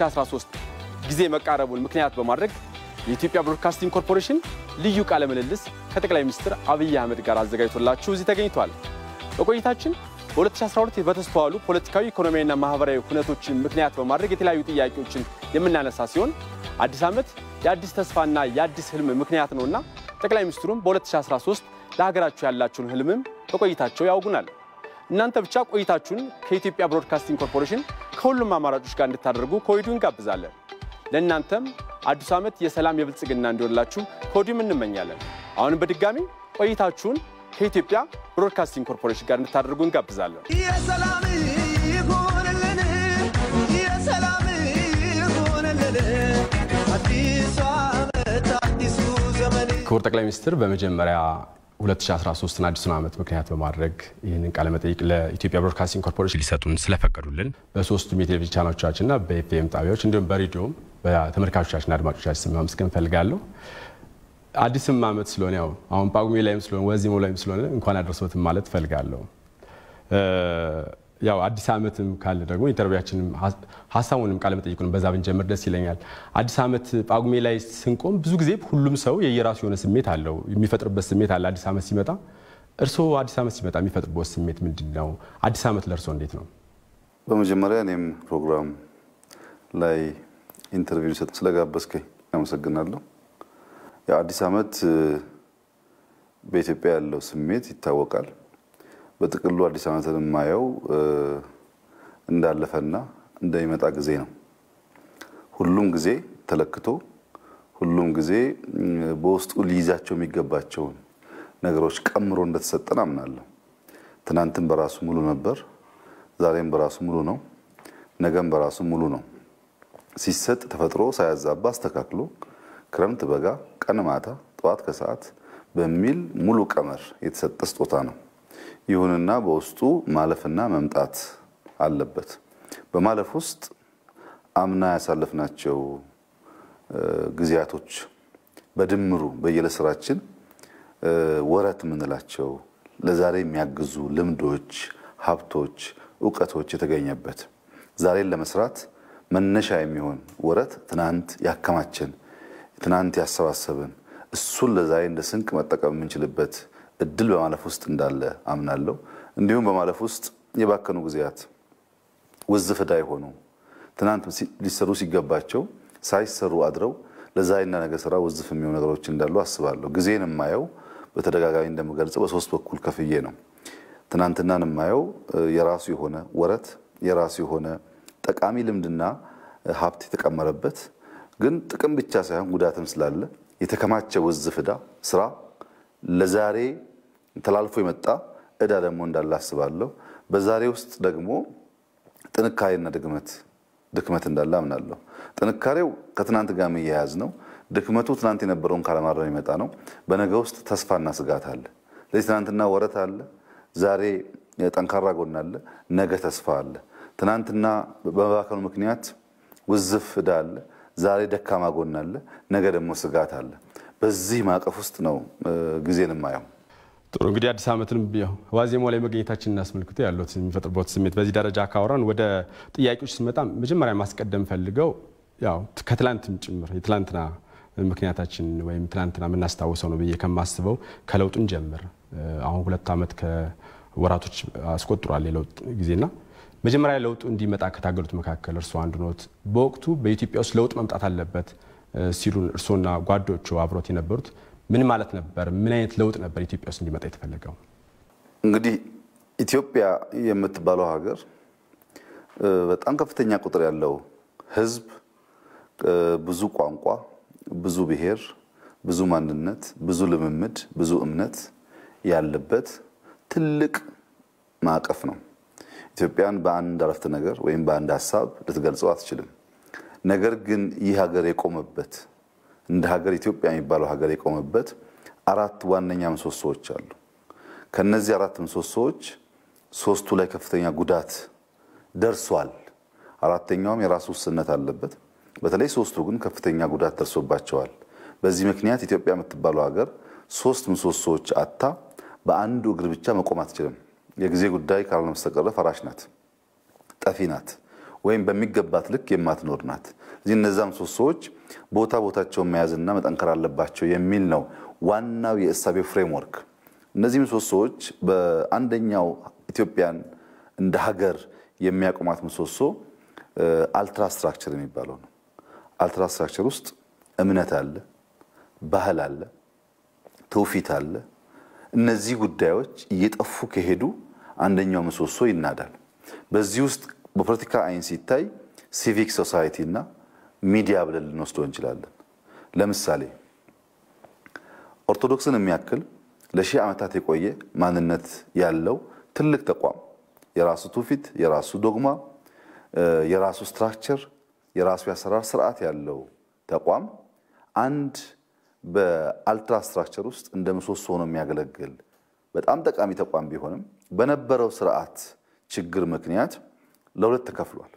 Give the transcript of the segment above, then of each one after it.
13 ጊዜ መቃረቡን ምክንያት በማድረግ የኢትዮጵያ ብሮድካስቲንግ ኮርፖሬሽን ልዩ ቃለ ምልልስ ከጠቅላይ ሚኒስትር አብይ አህመድ ጋር አዘጋጅቶላችሁ እዚህ ተገኝቷል። በቆይታችን በ2012 በተስተዋሉ ፖለቲካዊ፣ ኢኮኖሚያዊና ማህበራዊ ሁነቶችን ምክንያት በማድረግ የተለያዩ ጥያቄዎችን የምናነሳ ሲሆን አዲስ ዓመት የአዲስ ተስፋና የአዲስ ህልም ምክንያት ነውና ጠቅላይ ሚኒስትሩም በ2013 ለሀገራችሁ ያላችሁን ህልምም በቆይታቸው ያውጉናል። እናንተ ብቻ ቆይታችሁን ከኢትዮጵያ ብሮድካስቲንግ ኮርፖሬሽን ከሁሉም አማራጮች ጋር እንድታደርጉ ከወዲሁ እንጋብዛለን። ለእናንተም አዲሱ ዓመት የሰላም የብልጽግና እንዲሆንላችሁ ከወዲሁም እንመኛለን። አሁንም በድጋሚ ቆይታችሁን ከኢትዮጵያ ብሮድካስቲንግ ኮርፖሬሽን ጋር እንድታደርጉ እንጋብዛለን። ክቡር ጠቅላይ ሚኒስትር በመጀመሪያ 2013ን አዲሱን ዓመት ምክንያት በማድረግ ይህንን ቃለ መጠይቅ ለኢትዮጵያ ብሮድካስቲንግ ኮርፖሬሽን ሊሰጡን ስለፈቀዱልን በሶስቱም የቴሌቪዥን እና በኤፍኤም ጣቢያዎች እንዲሁም በሬዲዮም በተመልካቾቻችንና አድማጮቻችን ስም ማመስገን እፈልጋለሁ። አዲስም ዓመት ስለሆነ ያው አሁን ጳጉሜ ላይም ስለሆነ ወዚሞ ላይም ስለሆነ እንኳን አደረሶትም ማለት እፈልጋለሁ። ያው አዲስ አመትም ካለ ደግሞ ኢንተርቪያችንም ሀሳቡንም ቃለ መጠይቁን በዛ ብንጀምር ደስ ይለኛል። አዲስ አመት ጳጉሜ ላይ ስንቆም ብዙ ጊዜ ሁሉም ሰው የየራሱ የሆነ ስሜት አለው፣ የሚፈጥርበት ስሜት አለ። አዲስ አመት ሲመጣ እርስዎ አዲስ ዓመት ሲመጣ የሚፈጥርበት ስሜት ምንድን ነው? አዲስ አመት ለእርስዎ እንዴት ነው? በመጀመሪያ እኔም ፕሮግራም ላይ ኢንተርቪው ሰጥ ስለጋበዝከኝ አመሰግናለሁ። የአዲስ አመት በኢትዮጵያ ያለው ስሜት ይታወቃል። በጥቅሉ አዲስ ዓመትን የማየው እንዳለፈና እንደሚመጣ ጊዜ ነው። ሁሉም ጊዜ ተለክቶ ሁሉም ጊዜ በውስጡ ሊይዛቸው የሚገባቸውን ነገሮች ቀምሮ እንደተሰጠን አምናለሁ። ትናንትም በራሱ ሙሉ ነበር፣ ዛሬም በራሱ ሙሉ ነው፣ ነገም በራሱ ሙሉ ነው። ሲሰጥ ተፈጥሮ ሳያዛባ አስተካክሎ ክረምት፣ በጋ፣ ቀን፣ ማታ፣ ጠዋት ከሰዓት በሚል ሙሉ ቀመር የተሰጠ ስጦታ ነው። ይሁንና በውስጡ ማለፍና መምጣት አለበት። በማለፍ ውስጥ አምና ያሳለፍናቸው ጊዜያቶች በድምሩ በየለስራችን ወረት የምንላቸው ለዛሬ የሚያግዙ ልምዶች፣ ሀብቶች፣ እውቀቶች የተገኘበት ዛሬን ለመስራት መነሻ የሚሆን ወረት ትናንት ያከማችን ትናንት ያሰባሰብን እሱን ለዛሬ እንደ ስንቅ መጠቀም የምንችልበት እድል በማለፍ ውስጥ እንዳለ አምናለሁ። እንዲሁም በማለፍ ውስጥ የባከኑ ጊዜያት ውዝፍ ዕዳ የሆኑ ትናንት ሊሰሩ ሲገባቸው ሳይሰሩ አድረው ለዛሬና ነገ ስራ ውዝፍ የሚሆኑ ነገሮች እንዳሉ አስባለሁ። ጊዜን የማየው በተደጋጋሚ እንደምገልጸው በሶስት በኩል ከፍዬ ነው። ትናንትናን የማየው የራሱ የሆነ ወረት፣ የራሱ የሆነ ጠቃሚ ልምድና ሀብት የተቀመረበት ግን ጥቅም ብቻ ሳይሆን ጉዳትም ስላለ የተከማቸ ውዝፍ ዕዳ ስራ ለዛሬ ተላልፎ የመጣ እዳ ደግሞ እንዳለ አስባለሁ። በዛሬ ውስጥ ደግሞ ጥንካሬና ድክመት ድክመት እንዳለ አምናለሁ። ጥንካሬው ከትናንት ጋር የሚያያዝ ነው። ድክመቱ ትናንት የነበረውን ካለማረም የሚመጣ ነው። በነገ ውስጥ ተስፋና ስጋት አለ። ስለዚህ ትናንትና ወረት አለ፣ ዛሬ ጠንካራ ጎን አለ፣ ነገ ተስፋ አለ። ትናንትና በመባከኑ ምክንያት ውዝፍ እዳ አለ፣ ዛሬ ደካማ ጎን አለ፣ ነገ ደግሞ ስጋት አለ። በዚህ ማዕቀፍ ውስጥ ነው ጊዜን የማየው። ጥሩ እንግዲህ አዲስ ዓመትንም ዋዜማው ላይ መገኘታችን እናስመልክቶ ያለት የሚፈጥርበት ስሜት በዚህ ደረጃ ካወራን ወደ ጥያቄዎች ስንመጣ መጀመሪያ ማስቀደም ፈልገው ያው ከትላንትም ጭምር የትላንትና ምክንያታችን ወይም ትላንትና የምናስታውሰው ነው ብዬ ከማስበው ከለውጡን ጀምር አሁን ሁለት ዓመት ከወራቶች አስቆጥሯል የለውጥ ጊዜና መጀመሪያ ለውጡ እንዲመጣ ከታገሉት መካከል እርስዎ አንዱ ኖት። በወቅቱ በኢትዮጵያ ውስጥ ለውጥ መምጣት አለበት ሲሉን እርስዎና ጓዶቹ አብሮት የነበሩት ምን ማለት ነበር? ምን አይነት ለውጥ ነበር ኢትዮጵያ ውስጥ እንዲመጣ የተፈለገው? እንግዲህ ኢትዮጵያ የምትባለው ሀገር በጣም ከፍተኛ ቁጥር ያለው ህዝብ፣ ብዙ ቋንቋ፣ ብዙ ብሔር፣ ብዙ ማንነት፣ ብዙ ልምምድ፣ ብዙ እምነት ያለበት ትልቅ ማዕቀፍ ነው። ኢትዮጵያን በአንድ አረፍተ ነገር ወይም በአንድ ሀሳብ ልትገልጸው አትችልም። ነገር ግን ይህ ሀገር የቆመበት እንደ ሀገር ኢትዮጵያ የሚባለው ሀገር የቆመበት አራት ዋነኛ ምሰሶዎች አሉ። ከነዚህ አራት ምሰሶዎች ሶስቱ ላይ ከፍተኛ ጉዳት ደርሷል። አራተኛውም የራሱ ውስንነት አለበት። በተለይ ሶስቱ ግን ከፍተኛ ጉዳት ደርሶባቸዋል። በዚህ ምክንያት ኢትዮጵያ የምትባለው ሀገር ሶስት ምሰሶዎች አታ በአንዱ እግር ብቻ መቆም አትችልም። የጊዜ ጉዳይ ካልሆነ በስተቀር ፈራሽ ናት፣ ጠፊ ናት፣ ወይም በሚገባት ልክ የማትኖር ናት። እዚህ ሶስት ምሰሶዎች ቦታ ቦታቸውን መያዝና መጠንከር አለባቸው የሚል ነው ዋናው የእሳቤ ፍሬምወርክ። እነዚህ ምሰሶዎች በአንደኛው ኢትዮጵያን እንደ ሀገር የሚያቆማት ምሰሶ አልትራስትራክቸር የሚባለው ነው። አልትራስትራክቸር ውስጥ እምነት አለ፣ ባህል አለ፣ ትውፊት አለ። እነዚህ ጉዳዮች እየጠፉ ከሄዱ አንደኛው ምሰሶ ይናዳል። በዚህ ውስጥ በፖለቲካ አይን ሲታይ ሲቪክ ሶሳይቲ እና ሚዲያ ብለን ልንወስደው እንችላለን። ለምሳሌ ኦርቶዶክስን የሚያክል ለሺህ ዓመታት የቆየ ማንነት ያለው ትልቅ ተቋም የራሱ ትውፊት፣ የራሱ ዶግማ፣ የራሱ ስትራክቸር፣ የራሱ የአሰራር ስርዓት ያለው ተቋም አንድ በአልትራ ስትራክቸር ውስጥ እንደ ምሰሶ ሆኖ የሚያገለግል በጣም ጠቃሚ ተቋም ቢሆንም በነበረው ስርዓት ችግር ምክንያት ለሁለት ተከፍሏል።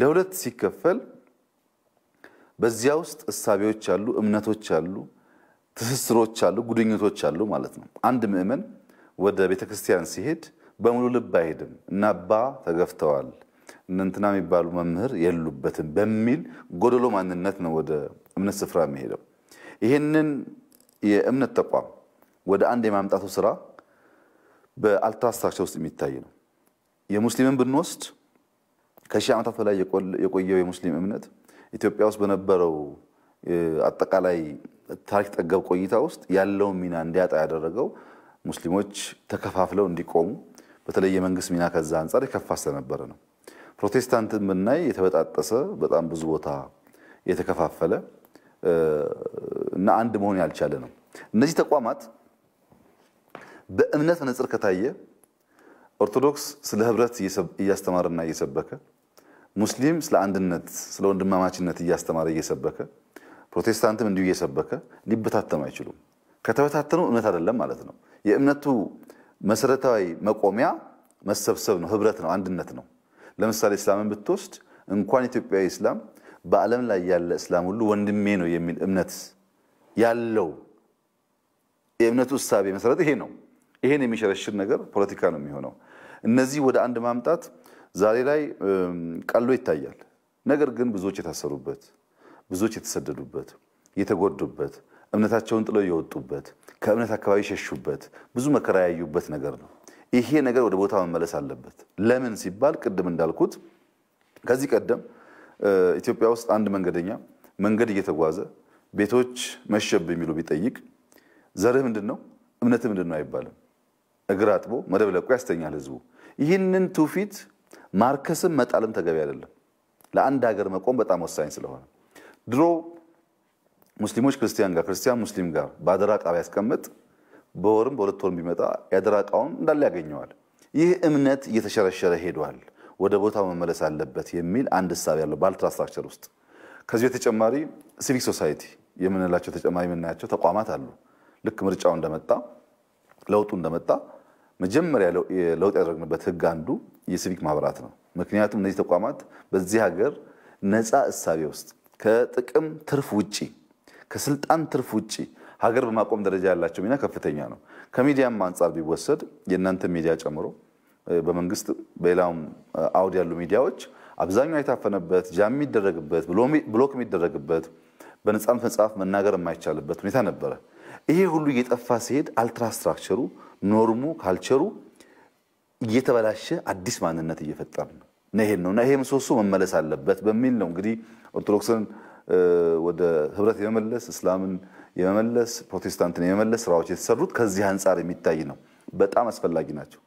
ለሁለት ሲከፈል በዚያ ውስጥ እሳቤዎች አሉ፣ እምነቶች አሉ፣ ትስስሮች አሉ፣ ጉድኝቶች አሉ ማለት ነው። አንድ ምዕመን ወደ ቤተ ክርስቲያን ሲሄድ በሙሉ ልብ አይሄድም እናባ ተገፍተዋል እንትና የሚባሉ መምህር የሉበትም በሚል ጎደሎ ማንነት ነው ወደ እምነት ስፍራ የሚሄደው። ይህንን የእምነት ተቋም ወደ አንድ የማምጣቱ ስራ በአልትራስትራክቸር ውስጥ የሚታይ ነው። የሙስሊምን ብንወስድ ከሺህ ዓመታት በላይ የቆየው የሙስሊም እምነት ኢትዮጵያ ውስጥ በነበረው አጠቃላይ ታሪክ ጠገብ ቆይታ ውስጥ ያለውን ሚና እንዲያጣ ያደረገው ሙስሊሞች ተከፋፍለው እንዲቆሙ በተለይ የመንግስት ሚና ከዛ አንጻር የከፋ ስለነበረ ነው። ፕሮቴስታንትን ብናይ የተበጣጠሰ በጣም ብዙ ቦታ የተከፋፈለ እና አንድ መሆን ያልቻለ ነው። እነዚህ ተቋማት በእምነት መነጽር ከታየ ኦርቶዶክስ ስለ ህብረት እያስተማረና እየሰበከ ሙስሊም ስለ አንድነት፣ ስለ ወንድማማችነት እያስተማረ እየሰበከ ፕሮቴስታንትም እንዲሁ እየሰበከ ሊበታተኑ አይችሉም። ከተበታተኑ እምነት አይደለም ማለት ነው። የእምነቱ መሰረታዊ መቆሚያ መሰብሰብ ነው፣ ህብረት ነው፣ አንድነት ነው። ለምሳሌ እስላምን ብትወስድ እንኳን ኢትዮጵያዊ እስላም በዓለም ላይ ያለ እስላም ሁሉ ወንድሜ ነው የሚል እምነት ያለው የእምነቱ እሳቤ መሰረት ይሄ ነው። ይሄን የሚሸረሽር ነገር ፖለቲካ ነው የሚሆነው። እነዚህ ወደ አንድ ማምጣት ዛሬ ላይ ቀሎ ይታያል። ነገር ግን ብዙዎች የታሰሩበት፣ ብዙዎች የተሰደዱበት፣ የተጎዱበት፣ እምነታቸውን ጥለው የወጡበት፣ ከእምነት አካባቢ የሸሹበት፣ ብዙ መከራ ያዩበት ነገር ነው። ይሄ ነገር ወደ ቦታ መመለስ አለበት። ለምን ሲባል ቅድም እንዳልኩት ከዚህ ቀደም ኢትዮጵያ ውስጥ አንድ መንገደኛ መንገድ እየተጓዘ ቤቶች መሸብ የሚሉ ቢጠይቅ ዘርህ ምንድን ነው እምነትህ ምንድን ነው አይባልም። እግር አጥቦ መደብ ለቆ ያስተኛል ህዝቡ። ይህንን ትውፊት ማርከስም መጣልም ተገቢ አይደለም። ለአንድ ሀገር መቆም በጣም ወሳኝ ስለሆነ ድሮ ሙስሊሞች ክርስቲያን ጋር ክርስቲያን ሙስሊም ጋር በአደራ ዕቃ ቢያስቀምጥ በወርም በሁለት ወርም ቢመጣ የአደራ ዕቃውን እንዳለ ያገኘዋል። ይህ እምነት እየተሸረሸረ ሄዷል፣ ወደ ቦታው መመለስ አለበት የሚል አንድ እሳቤ ያለው ባልትራስትራክቸር ውስጥ ከዚህ በተጨማሪ ሲቪክ ሶሳይቲ የምንላቸው ተጨማሪ የምናያቸው ተቋማት አሉ። ልክ ምርጫው እንደመጣ ለውጡ እንደመጣ መጀመሪያ ለውጥ ያደረግንበት ህግ አንዱ የሲቪክ ማህበራት ነው። ምክንያቱም እነዚህ ተቋማት በዚህ ሀገር ነፃ እሳቤ ውስጥ ከጥቅም ትርፍ ውጪ ከስልጣን ትርፍ ውጪ ሀገር በማቆም ደረጃ ያላቸው ሚና ከፍተኛ ነው። ከሚዲያም አንጻር ቢወሰድ የእናንተ ሚዲያ ጨምሮ በመንግስት በሌላውም አውድ ያሉ ሚዲያዎች አብዛኛው የታፈነበት ጃም የሚደረግበት ብሎክ የሚደረግበት በነፃነት መጽሐፍ መናገር የማይቻልበት ሁኔታ ነበረ። ይሄ ሁሉ እየጠፋ ሲሄድ አልትራስትራክቸሩ ኖርሙ ካልቸሩ እየተበላሸ አዲስ ማንነት እየፈጠር ነው ነው ይሄን ነው እና ይሄ ምሰሶ መመለስ አለበት በሚል ነው እንግዲህ ኦርቶዶክስን ወደ ህብረት የመመለስ እስላምን የመመለስ ፕሮቴስታንትን የመመለስ ስራዎች የተሰሩት ከዚህ አንጻር የሚታይ ነው። በጣም አስፈላጊ ናቸው።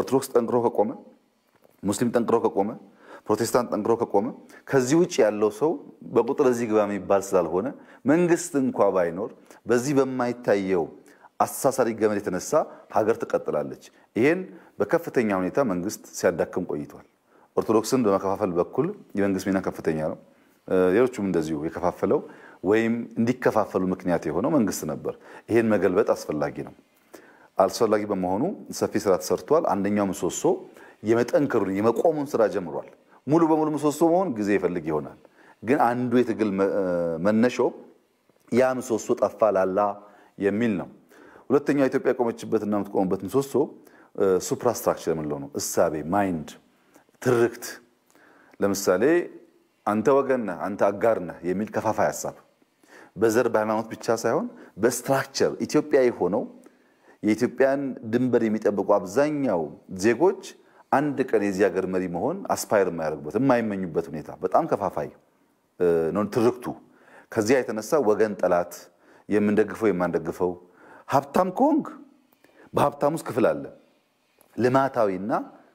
ኦርቶዶክስ ጠንክሮ ከቆመ፣ ሙስሊም ጠንክሮ ከቆመ፣ ፕሮቴስታንት ጠንክሮ ከቆመ ከዚህ ውጭ ያለው ሰው በቁጥር እዚህ ግባ የሚባል ስላልሆነ መንግስት እንኳ ባይኖር በዚህ በማይታየው አስተሳሳሪ ገመድ የተነሳ ሀገር ትቀጥላለች። ይህን በከፍተኛ ሁኔታ መንግስት ሲያዳክም ቆይቷል። ኦርቶዶክስን በመከፋፈል በኩል የመንግስት ሚና ከፍተኛ ነው። ሌሎቹም እንደዚሁ የከፋፈለው ወይም እንዲከፋፈሉ ምክንያት የሆነው መንግስት ነበር። ይህን መገልበጥ አስፈላጊ ነው። አስፈላጊ በመሆኑ ሰፊ ስራ ተሰርቷል። አንደኛው ምሰሶ የመጠንከሩን የመቆሙን ስራ ጀምሯል። ሙሉ በሙሉ ምሰሶ መሆን ጊዜ ይፈልግ ይሆናል። ግን አንዱ የትግል መነሾ ያ ምሰሶ ጠፋ ላላ የሚል ነው። ሁለተኛ ኢትዮጵያ የቆመችበትና የምትቆምበት ምሰሶ ሱፕራስትራክቸር የምንለው ነው። እሳቤ፣ ማይንድ፣ ትርክት። ለምሳሌ አንተ ወገን ነህ፣ አንተ አጋር ነህ የሚል ከፋፋይ ሀሳብ በዘር በሃይማኖት ብቻ ሳይሆን በስትራክቸር ኢትዮጵያ ሆነው የኢትዮጵያን ድንበር የሚጠብቁ አብዛኛው ዜጎች አንድ ቀን የዚህ ሀገር መሪ መሆን አስፓየር የማያደርግበት የማይመኙበት ሁኔታ በጣም ከፋፋይ ነው ትርክቱ። ከዚያ የተነሳ ወገን ጠላት፣ የምንደግፈው የማንደግፈው ሀብታም ከሆንክ በሀብታም ውስጥ ክፍል አለ። ልማታዊና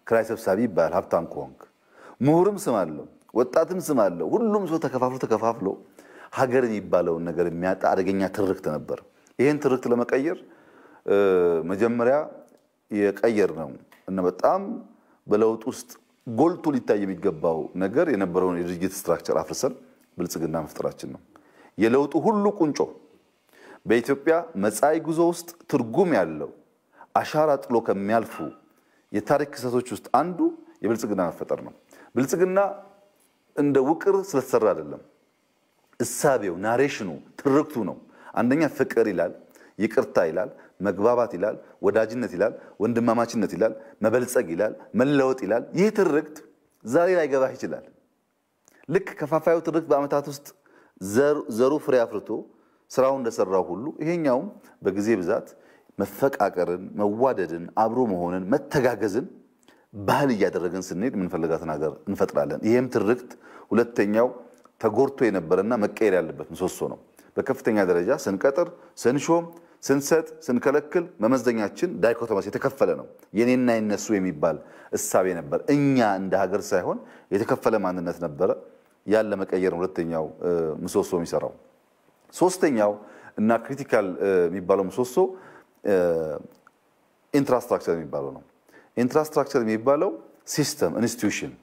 ክራይ ሰብሳቢ ይባላል። ሀብታም ከሆንክ ምሁርም ስም አለው፣ ወጣትም ስም አለው። ሁሉም ሰው ተከፋፍሎ ተከፋፍሎ ሀገር የሚባለውን ነገር የሚያጣ አደገኛ ትርክት ነበር። ይህን ትርክት ለመቀየር መጀመሪያ የቀየር ነው እና በጣም በለውጥ ውስጥ ጎልቶ ሊታይ የሚገባው ነገር የነበረውን የድርጅት ስትራክቸር አፍርሰን ብልጽግና መፍጠራችን ነው። የለውጡ ሁሉ ቁንጮ በኢትዮጵያ መጻኢ ጉዞ ውስጥ ትርጉም ያለው አሻራ ጥሎ ከሚያልፉ የታሪክ ክስተቶች ውስጥ አንዱ የብልጽግና መፈጠር ነው። ብልጽግና እንደ ውቅር ስለተሰራ አይደለም። እሳቤው፣ ናሬሽኑ፣ ትርክቱ ነው። አንደኛ ፍቅር ይላል፣ ይቅርታ ይላል፣ መግባባት ይላል፣ ወዳጅነት ይላል፣ ወንድማማችነት ይላል፣ መበልጸግ ይላል፣ መለወጥ ይላል። ይህ ትርክት ዛሬ ላይገባህ ይችላል። ልክ ከፋፋዩ ትርክት በዓመታት ውስጥ ዘሩ ፍሬ አፍርቶ ስራውን እንደሰራው ሁሉ ይሄኛውም በጊዜ ብዛት መፈቃቀርን፣ መዋደድን፣ አብሮ መሆንን፣ መተጋገዝን ባህል እያደረግን ስንሄድ የምንፈልጋትን ሀገር እንፈጥራለን። ይህም ትርክት ሁለተኛው ተጎድቶ የነበረና መቀየር ያለበት ምሰሶ ነው። በከፍተኛ ደረጃ ስንቀጥር፣ ስንሾም፣ ስንሰጥ፣ ስንከለክል መመዘኛችን ዳይኮቶማስ የተከፈለ ነው። የኔና የነሱ የሚባል እሳቤ ነበር። እኛ እንደ ሀገር ሳይሆን የተከፈለ ማንነት ነበረ። ያን ለመቀየር ሁለተኛው ምሰሶ የሚሰራው ሶስተኛው እና ክሪቲካል የሚባለው ምሰሶ ኢንፍራስትራክቸር የሚባለው ነው። ኢንፍራስትራክቸር የሚባለው ሲስተም ኢንስቲትዩሽን፣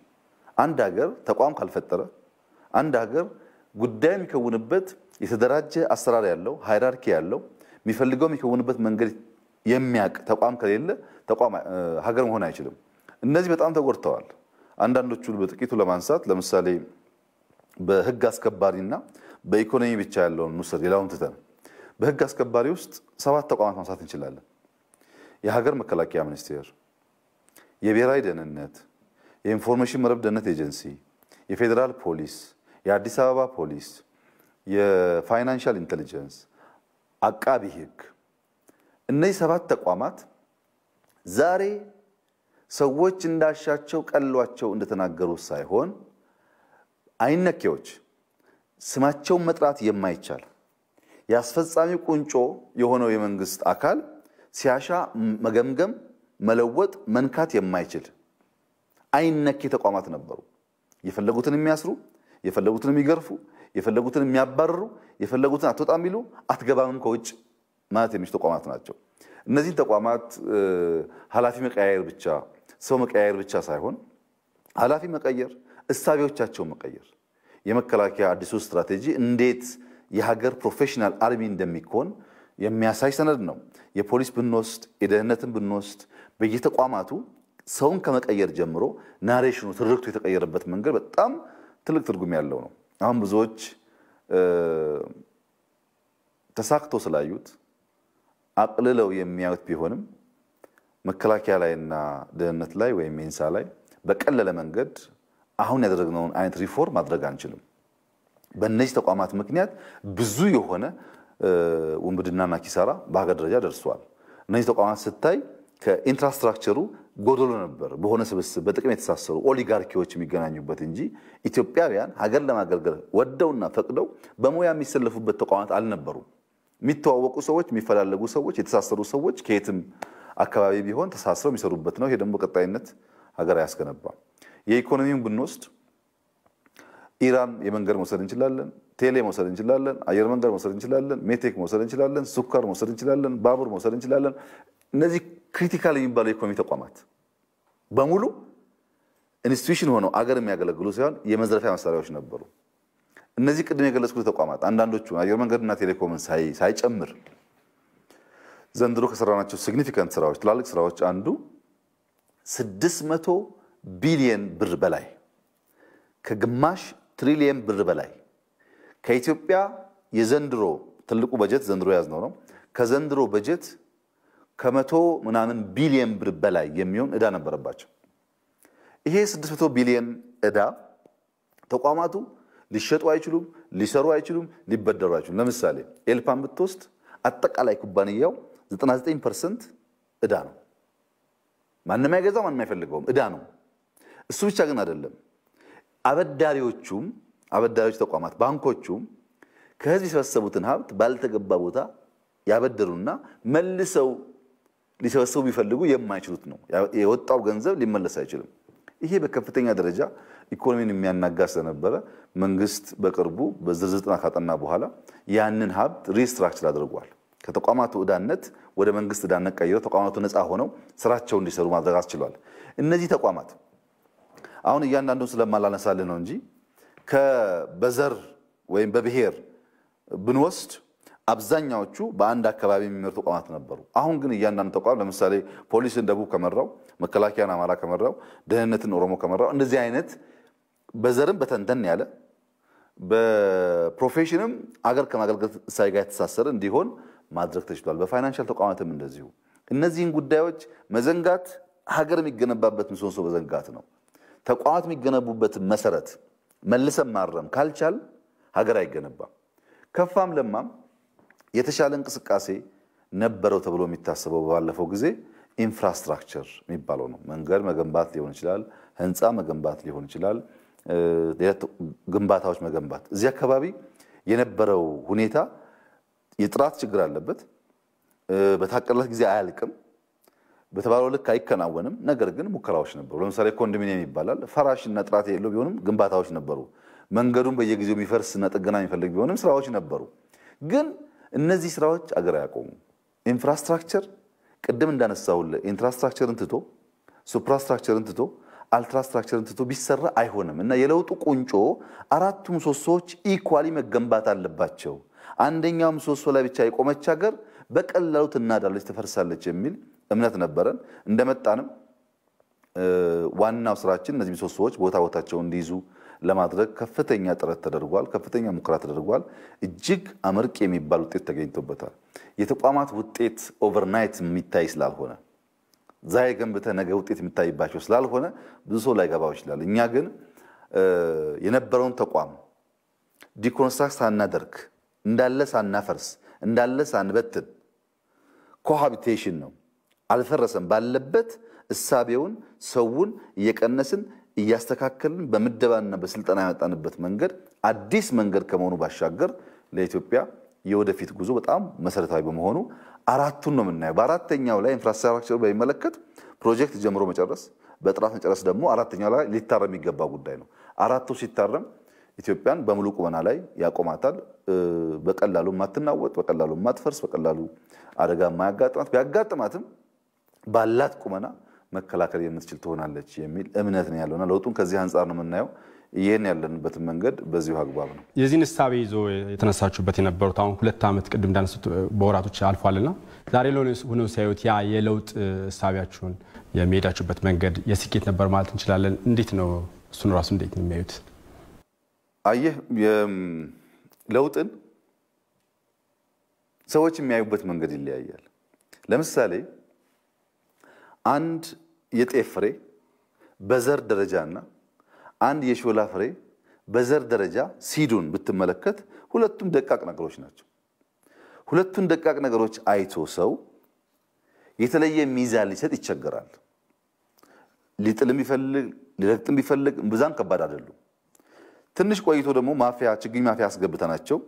አንድ ሀገር ተቋም ካልፈጠረ አንድ ሀገር ጉዳይ የሚከውንበት የተደራጀ አሰራር ያለው ሃይራርኪ ያለው የሚፈልገው የሚከውንበት መንገድ የሚያውቅ ተቋም ከሌለ ተቋም ሀገር መሆን አይችልም። እነዚህ በጣም ተጎድተዋል። አንዳንዶቹ በጥቂቱ ለማንሳት ለምሳሌ በህግ አስከባሪና በኢኮኖሚ ብቻ ያለውን ንውሰድ፣ ሌላውን ትተን በህግ አስከባሪ ውስጥ ሰባት ተቋማት ማንሳት እንችላለን። የሀገር መከላከያ ሚኒስቴር፣ የብሔራዊ ደህንነት፣ የኢንፎርሜሽን መረብ ደህንነት ኤጀንሲ፣ የፌዴራል ፖሊስ፣ የአዲስ አበባ ፖሊስ፣ የፋይናንሻል ኢንቴሊጀንስ፣ አቃቢ ህግ። እነዚህ ሰባት ተቋማት ዛሬ ሰዎች እንዳሻቸው ቀሏቸው እንደተናገሩ ሳይሆን አይነኬዎች ስማቸውን መጥራት የማይቻል የአስፈጻሚ ቁንጮ የሆነው የመንግስት አካል ሲያሻ መገምገም፣ መለወጥ፣ መንካት የማይችል አይነኬ ተቋማት ነበሩ። የፈለጉትን የሚያስሩ፣ የፈለጉትን የሚገርፉ፣ የፈለጉትን የሚያባርሩ፣ የፈለጉትን አትወጣም የሚሉ አትገባምም ከውጭ ማለት የሚችሉ ተቋማት ናቸው። እነዚህን ተቋማት ኃላፊ መቀያየር ብቻ ሰው መቀያየር ብቻ ሳይሆን ኃላፊ መቀየር፣ እሳቤዎቻቸው መቀየር የመከላከያ አዲሱ ስትራቴጂ እንዴት የሀገር ፕሮፌሽናል አርሚ እንደሚኮን የሚያሳይ ሰነድ ነው። የፖሊስ ብንወስድ፣ የደህንነትን ብንወስድ በየተቋማቱ ሰውን ከመቀየር ጀምሮ ናሬሽኑ ትርክቱ የተቀየረበት መንገድ በጣም ትልቅ ትርጉም ያለው ነው። አሁን ብዙዎች ተሳክቶ ስላዩት አቅልለው የሚያዩት ቢሆንም መከላከያ እና ደህንነት ላይ ወይም ሜንሳ ላይ በቀለለ መንገድ አሁን ያደረግነውን አይነት ሪፎርም ማድረግ አንችልም። በእነዚህ ተቋማት ምክንያት ብዙ የሆነ ውንብድናና ኪሳራ በሀገር ደረጃ ደርሷል። እነዚህ ተቋማት ስታይ ከኢንፍራስትራክቸሩ ጎደሎ ነበር። በሆነ ስብስብ በጥቅም የተሳሰሩ ኦሊጋርኪዎች የሚገናኙበት እንጂ ኢትዮጵያውያን ሀገር ለማገልገል ወደውና ፈቅደው በሙያ የሚሰለፉበት ተቋማት አልነበሩም። የሚተዋወቁ ሰዎች፣ የሚፈላለጉ ሰዎች፣ የተሳሰሩ ሰዎች ከየትም አካባቢ ቢሆን ተሳስረው የሚሰሩበት ነው። ይሄ ደግሞ በቀጣይነት ሀገር አያስገነባም። የኢኮኖሚውን ብንወስድ ኢራን የመንገድ መውሰድ እንችላለን፣ ቴሌ መውሰድ እንችላለን፣ አየር መንገድ መውሰድ እንችላለን፣ ሜቴክ መውሰድ እንችላለን፣ ሱካር መውሰድ እንችላለን፣ ባቡር መውሰድ እንችላለን። እነዚህ ክሪቲካል የሚባሉ የኢኮኖሚ ተቋማት በሙሉ ኢንስቲትዩሽን ሆነው አገር የሚያገለግሉ ሳይሆን የመዝረፊያ መሳሪያዎች ነበሩ። እነዚህ ቅድም የገለጽኩት ተቋማት አንዳንዶቹ አየር መንገድና ቴሌኮምን ሳይጨምር ዘንድሮ ከሰራናቸው ሲግኒፊካንት ስራዎች ትላልቅ ስራዎች አንዱ ስድስት መቶ ቢሊየን ብር በላይ ከግማሽ ትሪሊየን ብር በላይ ከኢትዮጵያ የዘንድሮ ትልቁ በጀት ዘንድሮ ያዝነው ነው። ከዘንድሮ በጀት ከመቶ ምናምን ቢሊየን ብር በላይ የሚሆን እዳ ነበረባቸው። ይሄ 600 ቢሊየን እዳ ተቋማቱ ሊሸጡ አይችሉም፣ ሊሰሩ አይችሉም፣ ሊበደሩ አይችሉም። ለምሳሌ ኤልፓን ብትወስድ አጠቃላይ ኩባንያው 99 ፐርሰንት ዕዳ ነው። ማንም አይገዛው፣ ማንም አይፈልገውም፣ እዳ ነው። እሱ ብቻ ግን አይደለም። አበዳሪዎቹም አበዳሪዎች ተቋማት ባንኮቹም ከህዝብ የሰበሰቡትን ሀብት ባልተገባ ቦታ ያበደሩና መልሰው ሊሰበሰቡ ቢፈልጉ የማይችሉት ነው። የወጣው ገንዘብ ሊመለስ አይችልም። ይሄ በከፍተኛ ደረጃ ኢኮኖሚን የሚያናጋ ስለነበረ መንግስት በቅርቡ በዝርዝር ጥናት ካጠና በኋላ ያንን ሀብት ሪስትራክቸር አድርጓል። ከተቋማቱ እዳነት ወደ መንግስት እዳነት ቀይረው ተቋማቱ ነፃ ሆነው ስራቸው እንዲሰሩ ማድረግ አስችሏል። እነዚህ ተቋማት አሁን እያንዳንዱን ስለማላነሳልህ ነው እንጂ በዘር ወይም በብሔር ብንወስድ አብዛኛዎቹ በአንድ አካባቢ የሚመሩ ተቋማት ነበሩ። አሁን ግን እያንዳንዱ ተቋም ለምሳሌ ፖሊስን ደቡብ ከመራው፣ መከላከያን አማራ ከመራው፣ ደህንነትን ኦሮሞ ከመራው እንደዚህ አይነት በዘርም በተንተን ያለ በፕሮፌሽንም አገር ከማገልገል ሳይ ጋር የተሳሰረ እንዲሆን ማድረግ ተችሏል። በፋይናንሻል ተቋማትም እንደዚሁ። እነዚህን ጉዳዮች መዘንጋት ሀገር የሚገነባበት ምሰሶ መዘንጋት ነው። ተቋማት የሚገነቡበትን መሰረት መልሰን ማረም ካልቻል ሀገር አይገነባም። ከፋም ለማም የተሻለ እንቅስቃሴ ነበረው ተብሎ የሚታሰበው ባለፈው ጊዜ ኢንፍራስትራክቸር የሚባለው ነው። መንገድ መገንባት ሊሆን ይችላል፣ ህንፃ መገንባት ሊሆን ይችላል፣ ግንባታዎች መገንባት። እዚህ አካባቢ የነበረው ሁኔታ የጥራት ችግር አለበት። በታቀለት ጊዜ አያልቅም። በተባለው ልክ አይከናወንም። ነገር ግን ሙከራዎች ነበሩ። ለምሳሌ ኮንዶሚኒየም ይባላል። ፈራሽና ጥራት የለው ቢሆንም ግንባታዎች ነበሩ። መንገዱን በየጊዜው የሚፈርስና ጥገና የሚፈልግ ቢሆንም ስራዎች ነበሩ። ግን እነዚህ ስራዎች አገር አያቆሙ። ኢንፍራስትራክቸር ቅድም እንዳነሳሁልህ ኢንትራስትራክቸርን ትቶ ሱፕራስትራክቸርን ትቶ አልትራስትራክቸርን ትቶ ቢሰራ አይሆንም እና የለውጡ ቁንጮ አራቱ ምሰሶዎች ኢኳሊ መገንባት አለባቸው። አንደኛው ምሰሶ ላይ ብቻ የቆመች ሀገር በቀላሉ ትናዳለች፣ ትፈርሳለች የሚል እምነት ነበረን። እንደመጣንም ዋናው ስራችን እነዚህ ሰዎች ቦታ ቦታቸው እንዲይዙ ለማድረግ ከፍተኛ ጥረት ተደርጓል። ከፍተኛ ሙከራ ተደርጓል። እጅግ አመርቂ የሚባል ውጤት ተገኝቶበታል። የተቋማት ውጤት ኦቨርናይት የሚታይ ስላልሆነ ዛሬ ገንብተ ነገ ውጤት የሚታይባቸው ስላልሆነ ብዙ ሰው ላይገባው ይችላል። እኛ ግን የነበረውን ተቋም ዲኮንስትራክት ሳናደርግ እንዳለ ሳናፈርስ እንዳለ ሳንበትን ኮሃቢቴሽን ነው አልፈረሰም ባለበት እሳቤውን ሰውን እየቀነስን እያስተካከልን በምደባና በስልጠና ያመጣንበት መንገድ አዲስ መንገድ ከመሆኑ ባሻገር ለኢትዮጵያ የወደፊት ጉዞ በጣም መሰረታዊ በመሆኑ አራቱን ነው የምናየው። በአራተኛው ላይ ኢንፍራስትራክቸር በሚመለከት ፕሮጀክት ጀምሮ መጨረስ፣ በጥራት መጨረስ ደግሞ አራተኛው ላይ ሊታረም የሚገባ ጉዳይ ነው። አራቱ ሲታረም ኢትዮጵያን በሙሉ ቁመና ላይ ያቆማታል። በቀላሉ የማትናወጥ፣ በቀላሉ የማትፈርስ፣ በቀላሉ አደጋ የማያጋጥማት ቢያጋጥማትም ባላት ቁመና መከላከል የምትችል ትሆናለች የሚል እምነት ነው ያለውና ለውጡን ከዚህ አንጻር ነው የምናየው። ይህን ያለንበትን መንገድ በዚሁ አግባብ ነው። የዚህን እሳቤ ይዞ የተነሳችሁበት የነበሩት አሁን ሁለት ዓመት ቅድም እንዳነሱት በወራቶች አልፏልና ዛሬ ሆነው ሲያዩት ያ የለውጥ እሳቢያችሁን የሚሄዳችሁበት መንገድ የስኬት ነበር ማለት እንችላለን። እንዴት ነው እሱን ራሱ እንዴት ነው የሚያዩት? አየህ ለውጥን ሰዎች የሚያዩበት መንገድ ይለያያል። ለምሳሌ አንድ የጤፍ ፍሬ በዘር እና አንድ የሾላ ፍሬ በዘር ደረጃ ሲዱን ብትመለከት ሁለቱም ደቃቅ ነገሮች ናቸው። ሁለቱን ደቃቅ ነገሮች አይቶ ሰው የተለየ ሚዛን ሊሰጥ ይቸገራል። ሊጥልም ቢፈልግ ሊረግጥም ቢፈልግ ብዛም ከባድ አይደሉም። ትንሽ ቆይቶ ደግሞ ማፊያ ችግኝ ማፊያ አስገብተናቸው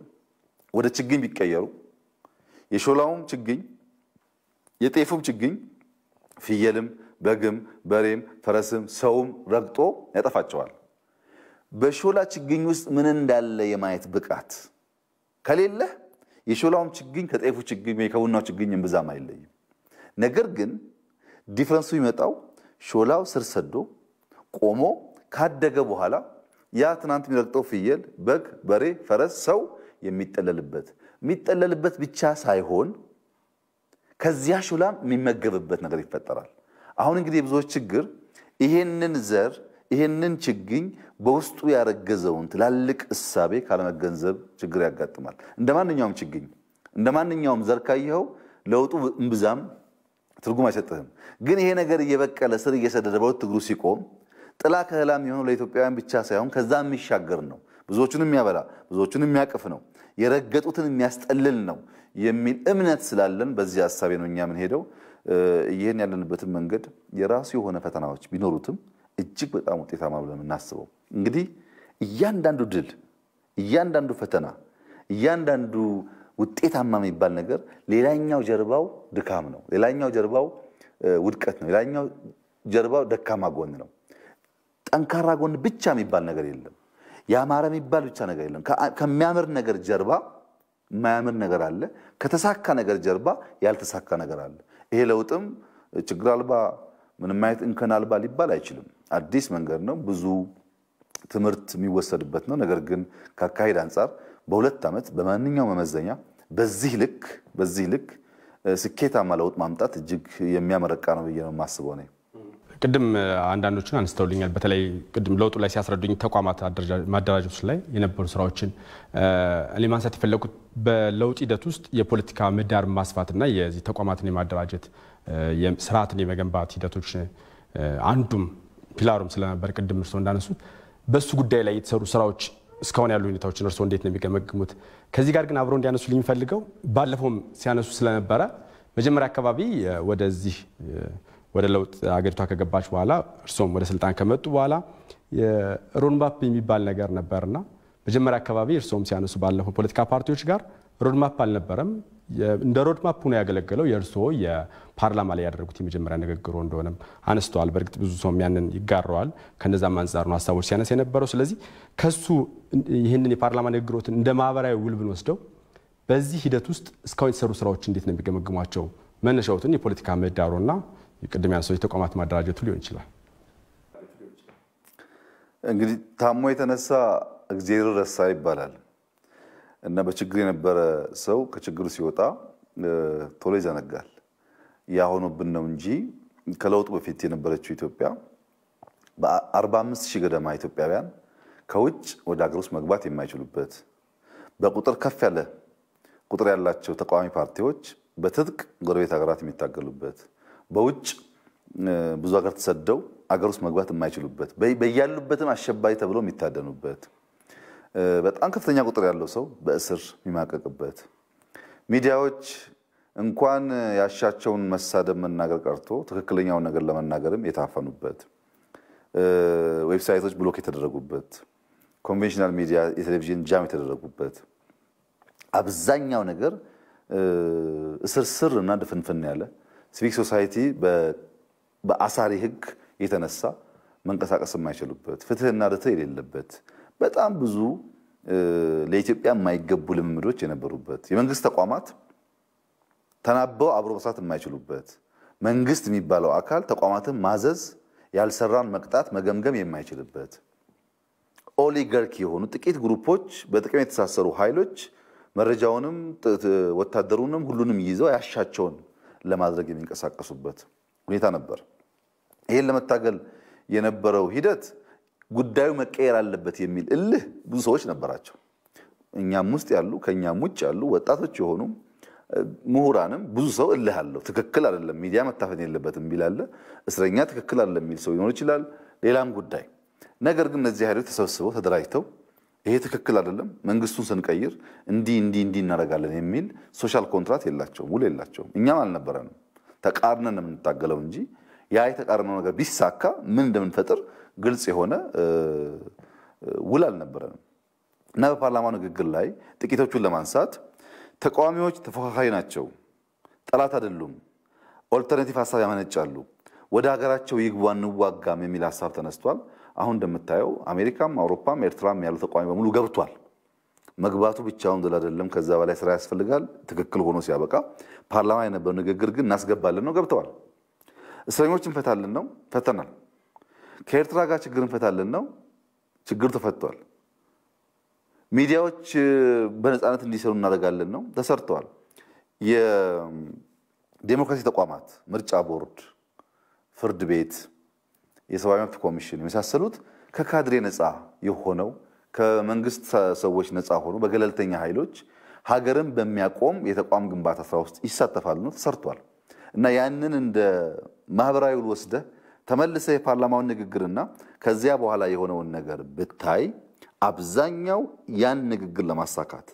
ወደ ችግኝ ቢቀየሩ የሾላውም ችግኝ የጤፉም ችግኝ ፍየልም፣ በግም፣ በሬም፣ ፈረስም፣ ሰውም ረግጦ ያጠፋቸዋል። በሾላ ችግኝ ውስጥ ምን እንዳለ የማየት ብቃት ከሌለህ የሾላውም ችግኝ ከጤፉ ችግኝ ወይ ከቡናው ችግኝ እምብዛም አይለይም። ነገር ግን ዲፍረንሱ ይመጣው ሾላው ስር ሰዶ ቆሞ ካደገ በኋላ ያ ትናንት የሚረግጠው ፍየል፣ በግ፣ በሬ፣ ፈረስ፣ ሰው የሚጠለልበት የሚጠለልበት ብቻ ሳይሆን ከዚያ ሹላም የሚመገብበት ነገር ይፈጠራል። አሁን እንግዲህ የብዙዎች ችግር ይሄንን ዘር ይሄንን ችግኝ በውስጡ ያረገዘውን ትላልቅ እሳቤ ካለመገንዘብ ችግር ያጋጥማል። እንደ ማንኛውም ችግኝ እንደ ማንኛውም ዘር ካየኸው ለውጡ እምብዛም ትርጉም አይሰጥህም። ግን ይሄ ነገር እየበቀለ ስር እየሰደደ በሁለት እግሩ ሲቆም ጥላ ከህላም የሆኑ ለኢትዮጵያውያን ብቻ ሳይሆን ከዛ የሚሻገር ነው። ብዙዎቹን የሚያበላ ብዙዎቹን የሚያቅፍ ነው። የረገጡትን የሚያስጠልል ነው። የሚል እምነት ስላለን በዚህ ሀሳቤ ነው እኛ የምንሄደው። ይህን ያለንበትን መንገድ የራሱ የሆነ ፈተናዎች ቢኖሩትም እጅግ በጣም ውጤታማ ብለን የምናስበው እንግዲህ እያንዳንዱ ድል፣ እያንዳንዱ ፈተና፣ እያንዳንዱ ውጤታማ የሚባል ነገር ሌላኛው ጀርባው ድካም ነው፣ ሌላኛው ጀርባው ውድቀት ነው፣ ሌላኛው ጀርባው ደካማ ጎን ነው። ጠንካራ ጎን ብቻ የሚባል ነገር የለም። ያማረ የሚባል ብቻ ነገር የለም። ከሚያምር ነገር ጀርባ የማያምር ነገር አለ። ከተሳካ ነገር ጀርባ ያልተሳካ ነገር አለ። ይሄ ለውጥም ችግር አልባ ምንም አይነት እንከን አልባ ሊባል አይችልም። አዲስ መንገድ ነው። ብዙ ትምህርት የሚወሰድበት ነው። ነገር ግን ከአካሄድ አንጻር በሁለት ዓመት በማንኛው መመዘኛ በዚህ ልክ በዚህ ልክ ስኬታማ ለውጥ ማምጣት እጅግ የሚያመረቃ ነው ብዬ ነው የማስበው። ቅድም አንዳንዶቹን አንስተውልኛል። በተለይ ቅድም ለውጡ ላይ ሲያስረዱኝ ተቋማት ማደራጀት ላይ የነበሩ ስራዎችን እኔ ማንሳት የፈለጉት በለውጥ ሂደት ውስጥ የፖለቲካ ምህዳር ማስፋትና የዚህ ተቋማትን የማደራጀት ስርዓትን የመገንባት ሂደቶች አንዱም ፒላሩም ስለነበር ቅድም እርስዎ እንዳነሱት በእሱ ጉዳይ ላይ የተሰሩ ስራዎች እስካሁን ያሉ ሁኔታዎችን እርስዎ እንዴት ነው የሚገመግሙት? ከዚህ ጋር ግን አብረው እንዲያነሱ ልኝ ፈልገው ባለፈውም ሲያነሱ ስለነበረ መጀመሪያ አካባቢ ወደዚህ ወደ ለውጥ አገሪቷ ከገባች በኋላ እርሶም ወደ ስልጣን ከመጡ በኋላ ሮድማፕ የሚባል ነገር ነበርና መጀመሪያ አካባቢ እርሶም ሲያነሱ ባለፉ ፖለቲካ ፓርቲዎች ጋር ሮድማፕ አልነበረም። እንደ ሮድማፕ ሆኖ ያገለገለው የእርሶ የፓርላማ ላይ ያደረጉት የመጀመሪያ ንግግሮ እንደሆነም አነስተዋል። በእርግጥ ብዙ ሰውም ያንን ይጋረዋል። ከነዛም አንጻር ነው ሀሳቦች ሲያነስ የነበረው። ስለዚህ ከሱ ይህንን የፓርላማ ንግግሮትን እንደ ማህበራዊ ውል ብንወስደው በዚህ ሂደት ውስጥ እስካሁን የተሰሩ ስራዎች እንዴት ነው የሚገመግሟቸው? መነሻዎትን የፖለቲካ ምህዳሩና ቅድም ያነሳሁት ተቋማት ማደራጀቱ ሊሆን ይችላል። እንግዲህ ታሞ የተነሳ እግዜር ረሳ ይባላል እና በችግር የነበረ ሰው ከችግሩ ሲወጣ ቶሎ ይዘነጋል። ያ ሆኖብን ነው እንጂ ከለውጡ በፊት የነበረችው ኢትዮጵያ በ45 ሺህ ገደማ ኢትዮጵያውያን ከውጭ ወደ ሀገር ውስጥ መግባት የማይችሉበት በቁጥር ከፍ ያለ ቁጥር ያላቸው ተቃዋሚ ፓርቲዎች በትጥቅ ጎረቤት ሀገራት የሚታገሉበት በውጭ ብዙ ሀገር ተሰደው አገር ውስጥ መግባት የማይችሉበት በያሉበትም አሸባሪ ተብሎ የሚታደኑበት በጣም ከፍተኛ ቁጥር ያለው ሰው በእስር የሚማቀቅበት ሚዲያዎች እንኳን ያሻቸውን መሳደብ መናገር ቀርቶ ትክክለኛውን ነገር ለመናገርም የታፈኑበት ዌብሳይቶች ብሎክ የተደረጉበት ኮንቬንሽናል ሚዲያ የቴሌቪዥን ጃም የተደረጉበት አብዛኛው ነገር እስርስር እና ድፍንፍን ያለ ሲቪክ ሶሳይቲ በአሳሪ ህግ የተነሳ መንቀሳቀስ የማይችሉበት ፍትህና ርትዕ የሌለበት በጣም ብዙ ለኢትዮጵያ የማይገቡ ልምምዶች የነበሩበት የመንግስት ተቋማት ተናበው አብሮ መስራት የማይችሉበት መንግስት የሚባለው አካል ተቋማትን ማዘዝ ያልሰራን መቅጣት መገምገም የማይችልበት ኦሊጋርኪ የሆኑ ጥቂት ግሩፖች በጥቅም የተሳሰሩ ኃይሎች መረጃውንም ወታደሩንም ሁሉንም ይዘው ያሻቸውን ለማድረግ የሚንቀሳቀሱበት ሁኔታ ነበር። ይህን ለመታገል የነበረው ሂደት ጉዳዩ መቀየር አለበት የሚል እልህ ብዙ ሰዎች ነበራቸው። እኛም ውስጥ ያሉ ከእኛም ውጭ ያሉ ወጣቶች የሆኑ ምሁራንም ብዙ ሰው እልህ አለው። ትክክል አይደለም፣ ሚዲያ መታፈን የለበትም የሚል እስረኛ ትክክል አይደለም የሚል ሰው ሊኖር ይችላል። ሌላም ጉዳይ ነገር ግን እነዚህ ኃይሎች ተሰብስበው ተደራጅተው ይሄ ትክክል አይደለም፣ መንግስቱን ስንቀይር እንዲህ እንዲህ እንዲህ እናደርጋለን የሚል ሶሻል ኮንትራት የላቸውም፣ ውል የላቸውም። እኛም አልነበረንም። ተቃርነን የምንታገለው እንጂ ያ የተቃርነው ነገር ቢሳካ ምን እንደምንፈጥር ግልጽ የሆነ ውል አልነበረንም እና በፓርላማ ንግግር ላይ ጥቂቶቹን ለማንሳት ተቃዋሚዎች ተፎካካሪ ናቸው፣ ጠላት አይደሉም፣ ኦልተርኔቲቭ ሀሳብ ያመነጫሉ፣ ወደ ሀገራቸው ይግቡ አንዋጋም የሚል ሀሳብ ተነስቷል። አሁን እንደምታየው አሜሪካም አውሮፓም ኤርትራም ያሉ ተቋሚ በሙሉ ገብቷል። መግባቱ ብቻውን ድል አይደለም፣ ከዛ በላይ ስራ ያስፈልጋል። ትክክል ሆኖ ሲያበቃ ፓርላማ የነበረው ንግግር ግን እናስገባለን ነው፣ ገብተዋል። እስረኞች እንፈታለን ነው፣ ፈተናል። ከኤርትራ ጋር ችግር እንፈታለን ነው፣ ችግሩ ተፈቷል። ሚዲያዎች በነፃነት እንዲሰሩ እናደርጋለን ነው፣ ተሰርተዋል። የዴሞክራሲ ተቋማት ምርጫ ቦርድ፣ ፍርድ ቤት የሰብአዊ መብት ኮሚሽን የመሳሰሉት ከካድሬ ነፃ የሆነው ከመንግስት ሰዎች ነፃ ሆኖ በገለልተኛ ኃይሎች ሀገርን በሚያቆም የተቋም ግንባታ ስራ ውስጥ ይሳተፋሉ ነው ተሰርቷል። እና ያንን እንደ ማህበራዊ ውል ወስደህ ተመልሰህ የፓርላማውን ንግግርና ከዚያ በኋላ የሆነውን ነገር ብታይ አብዛኛው ያን ንግግር ለማሳካት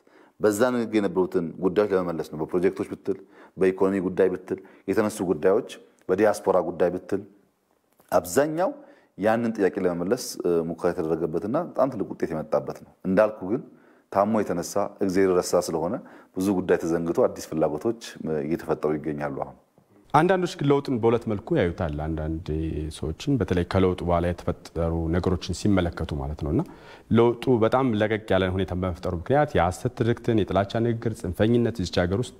በዛ ንግግር የነበሩትን ጉዳዮች ለመመለስ ነው። በፕሮጀክቶች ብትል፣ በኢኮኖሚ ጉዳይ ብትል፣ የተነሱ ጉዳዮች፣ በዲያስፖራ ጉዳይ ብትል አብዛኛው ያንን ጥያቄ ለመመለስ ሙከራ የተደረገበትና በጣም ትልቅ ውጤት የመጣበት ነው። እንዳልኩ ግን ታሞ የተነሳ እግዜር ረሳ ስለሆነ ብዙ ጉዳይ ተዘንግቶ አዲስ ፍላጎቶች እየተፈጠሩ ይገኛሉ። አሁን አንዳንዶች ግን ለውጥን በሁለት መልኩ ያዩታል። አንዳንድ ሰዎችን በተለይ ከለውጡ በኋላ የተፈጠሩ ነገሮችን ሲመለከቱ ማለት ነው እና ለውጡ በጣም ለቀቅ ያለን ሁኔታ በመፍጠሩ ምክንያት የሐሰት ትርክትን፣ የጥላቻ ንግግር፣ ጽንፈኝነት እዚች ሀገር ውስጥ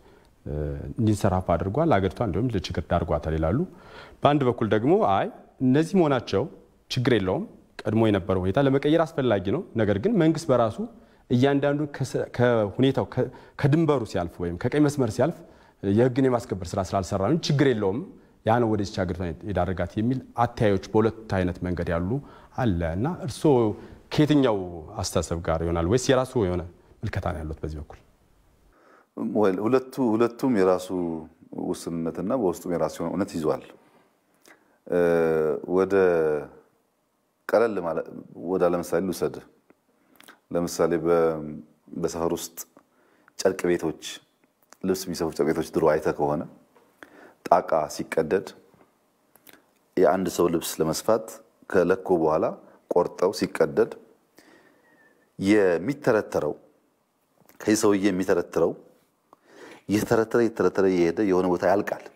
እንዲንሰራፋ አድርጓል። አገሪቷ እንዲሁም ለችግር ዳርጓታል ይላሉ። በአንድ በኩል ደግሞ አይ እነዚህ መሆናቸው ችግር የለውም። ቀድሞ የነበረው ሁኔታ ለመቀየር አስፈላጊ ነው። ነገር ግን መንግስት በራሱ እያንዳንዱ ከሁኔታው ከድንበሩ ሲያልፍ ወይም ከቀይ መስመር ሲያልፍ የህግን የማስከበር ስራ ስላልሰራ ነው ችግር የለውም ያ ነው ወደዚች ሀገሪቷ የዳረጋት የሚል አተያዮች በሁለት አይነት መንገድ ያሉ አለ እና እርስዎ ከየትኛው አስተሳሰብ ጋር ይሆናል ወይስ የራሱ የሆነ ምልከታ ነው ያሉት በዚህ በኩል? ሁለቱም የራሱ ውስንነትና በውስጡም የራሱ የሆነ እውነት ይዟል። ወደ ቀለል ወደ ለምሳሌ ልውሰድ። ለምሳሌ በሰፈር ውስጥ ጨርቅ ቤቶች፣ ልብስ የሚሰፉ ጨርቅ ቤቶች ድሮ አይተ ከሆነ ጣቃ ሲቀደድ የአንድ ሰው ልብስ ለመስፋት ከለኮ በኋላ ቆርጠው ሲቀደድ የሚተረተረው ከዚህ ሰውዬ የሚተረትረው የተተረተረ የተተረተረ የሄደ የሆነ ቦታ ያልቃል።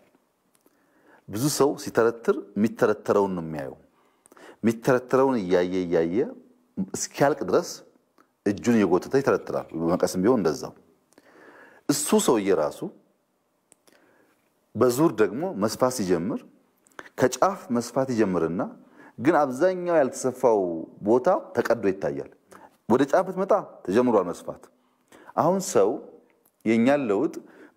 ብዙ ሰው ሲተረትር የሚተረተረውን ነው የሚያየው። የሚተረተረውን እያየ እያየ እስኪያልቅ ድረስ እጁን እየጎተተ ይተረትራል። በመቀስም ቢሆን እንደዛው። እሱ ሰውዬ ራሱ በዙር ደግሞ መስፋት ሲጀምር ከጫፍ መስፋት ይጀምርና ግን አብዛኛው ያልተሰፋው ቦታ ተቀዶ ይታያል። ወደ ጫፍ ብትመጣ ተጀምሯል መስፋት። አሁን ሰው የእኛን ለውጥ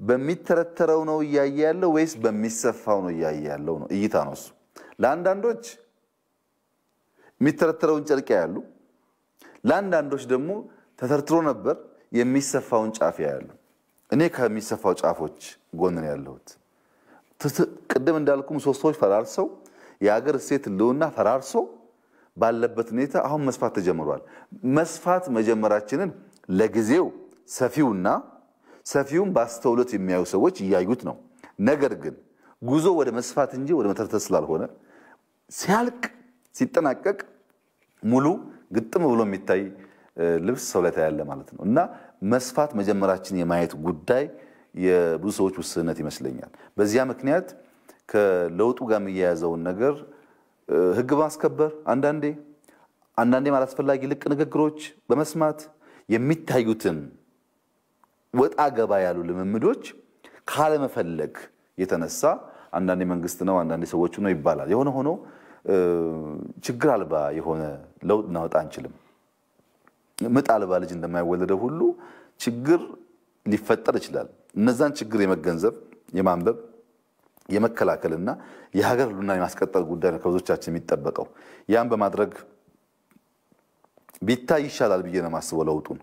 በሚተረተረው ነው እያየ ያለው ወይስ በሚሰፋው ነው እያየ ያለው ነው? እይታ ነው እሱ። ለአንዳንዶች የሚተረተረውን ጨርቅ ያሉ፣ ለአንዳንዶች ደግሞ ተተርትሮ ነበር የሚሰፋውን ጫፍ ያሉ። እኔ ከሚሰፋው ጫፎች ጎን ነው ያለሁት። ቅድም እንዳልኩም ሶስት ሰዎች ፈራርሰው የሀገር እሴት ህልውና ፈራርሶ ባለበት ሁኔታ አሁን መስፋት ተጀምሯል። መስፋት መጀመራችንን ለጊዜው ሰፊውና ሰፊውን በአስተውሎት የሚያዩ ሰዎች እያዩት ነው። ነገር ግን ጉዞ ወደ መስፋት እንጂ ወደ መተርተር ስላልሆነ ሲያልቅ ሲጠናቀቅ ሙሉ ግጥም ብሎ የሚታይ ልብስ ሰው ላይ ታያለ ማለት ነው እና መስፋት መጀመራችን የማየት ጉዳይ የብዙ ሰዎች ውስንነት ይመስለኛል። በዚያ ምክንያት ከለውጡ ጋር የሚያያዘውን ነገር ህግ በማስከበር አንዳንዴ አንዳንዴ አላስፈላጊ ልቅ ንግግሮች በመስማት የሚታዩትን ወጣ ገባ ያሉ ልምምዶች ካለመፈለግ የተነሳ አንዳንዴ መንግስት ነው አንዳንድ ሰዎች ነው ይባላል። የሆነ ሆኖ ችግር አልባ የሆነ ለውጥ እናወጣ አንችልም። ምጥ አልባ ልጅ እንደማይወለደው ሁሉ ችግር ሊፈጠር ይችላል። እነዛን ችግር የመገንዘብ የማንበብ የመከላከልና የሀገር ህልውና የማስቀጠል ጉዳይ ነው ከብዙዎቻችን የሚጠበቀው። ያን በማድረግ ቢታይ ይሻላል ብዬ ነው የማስበው ለውጡን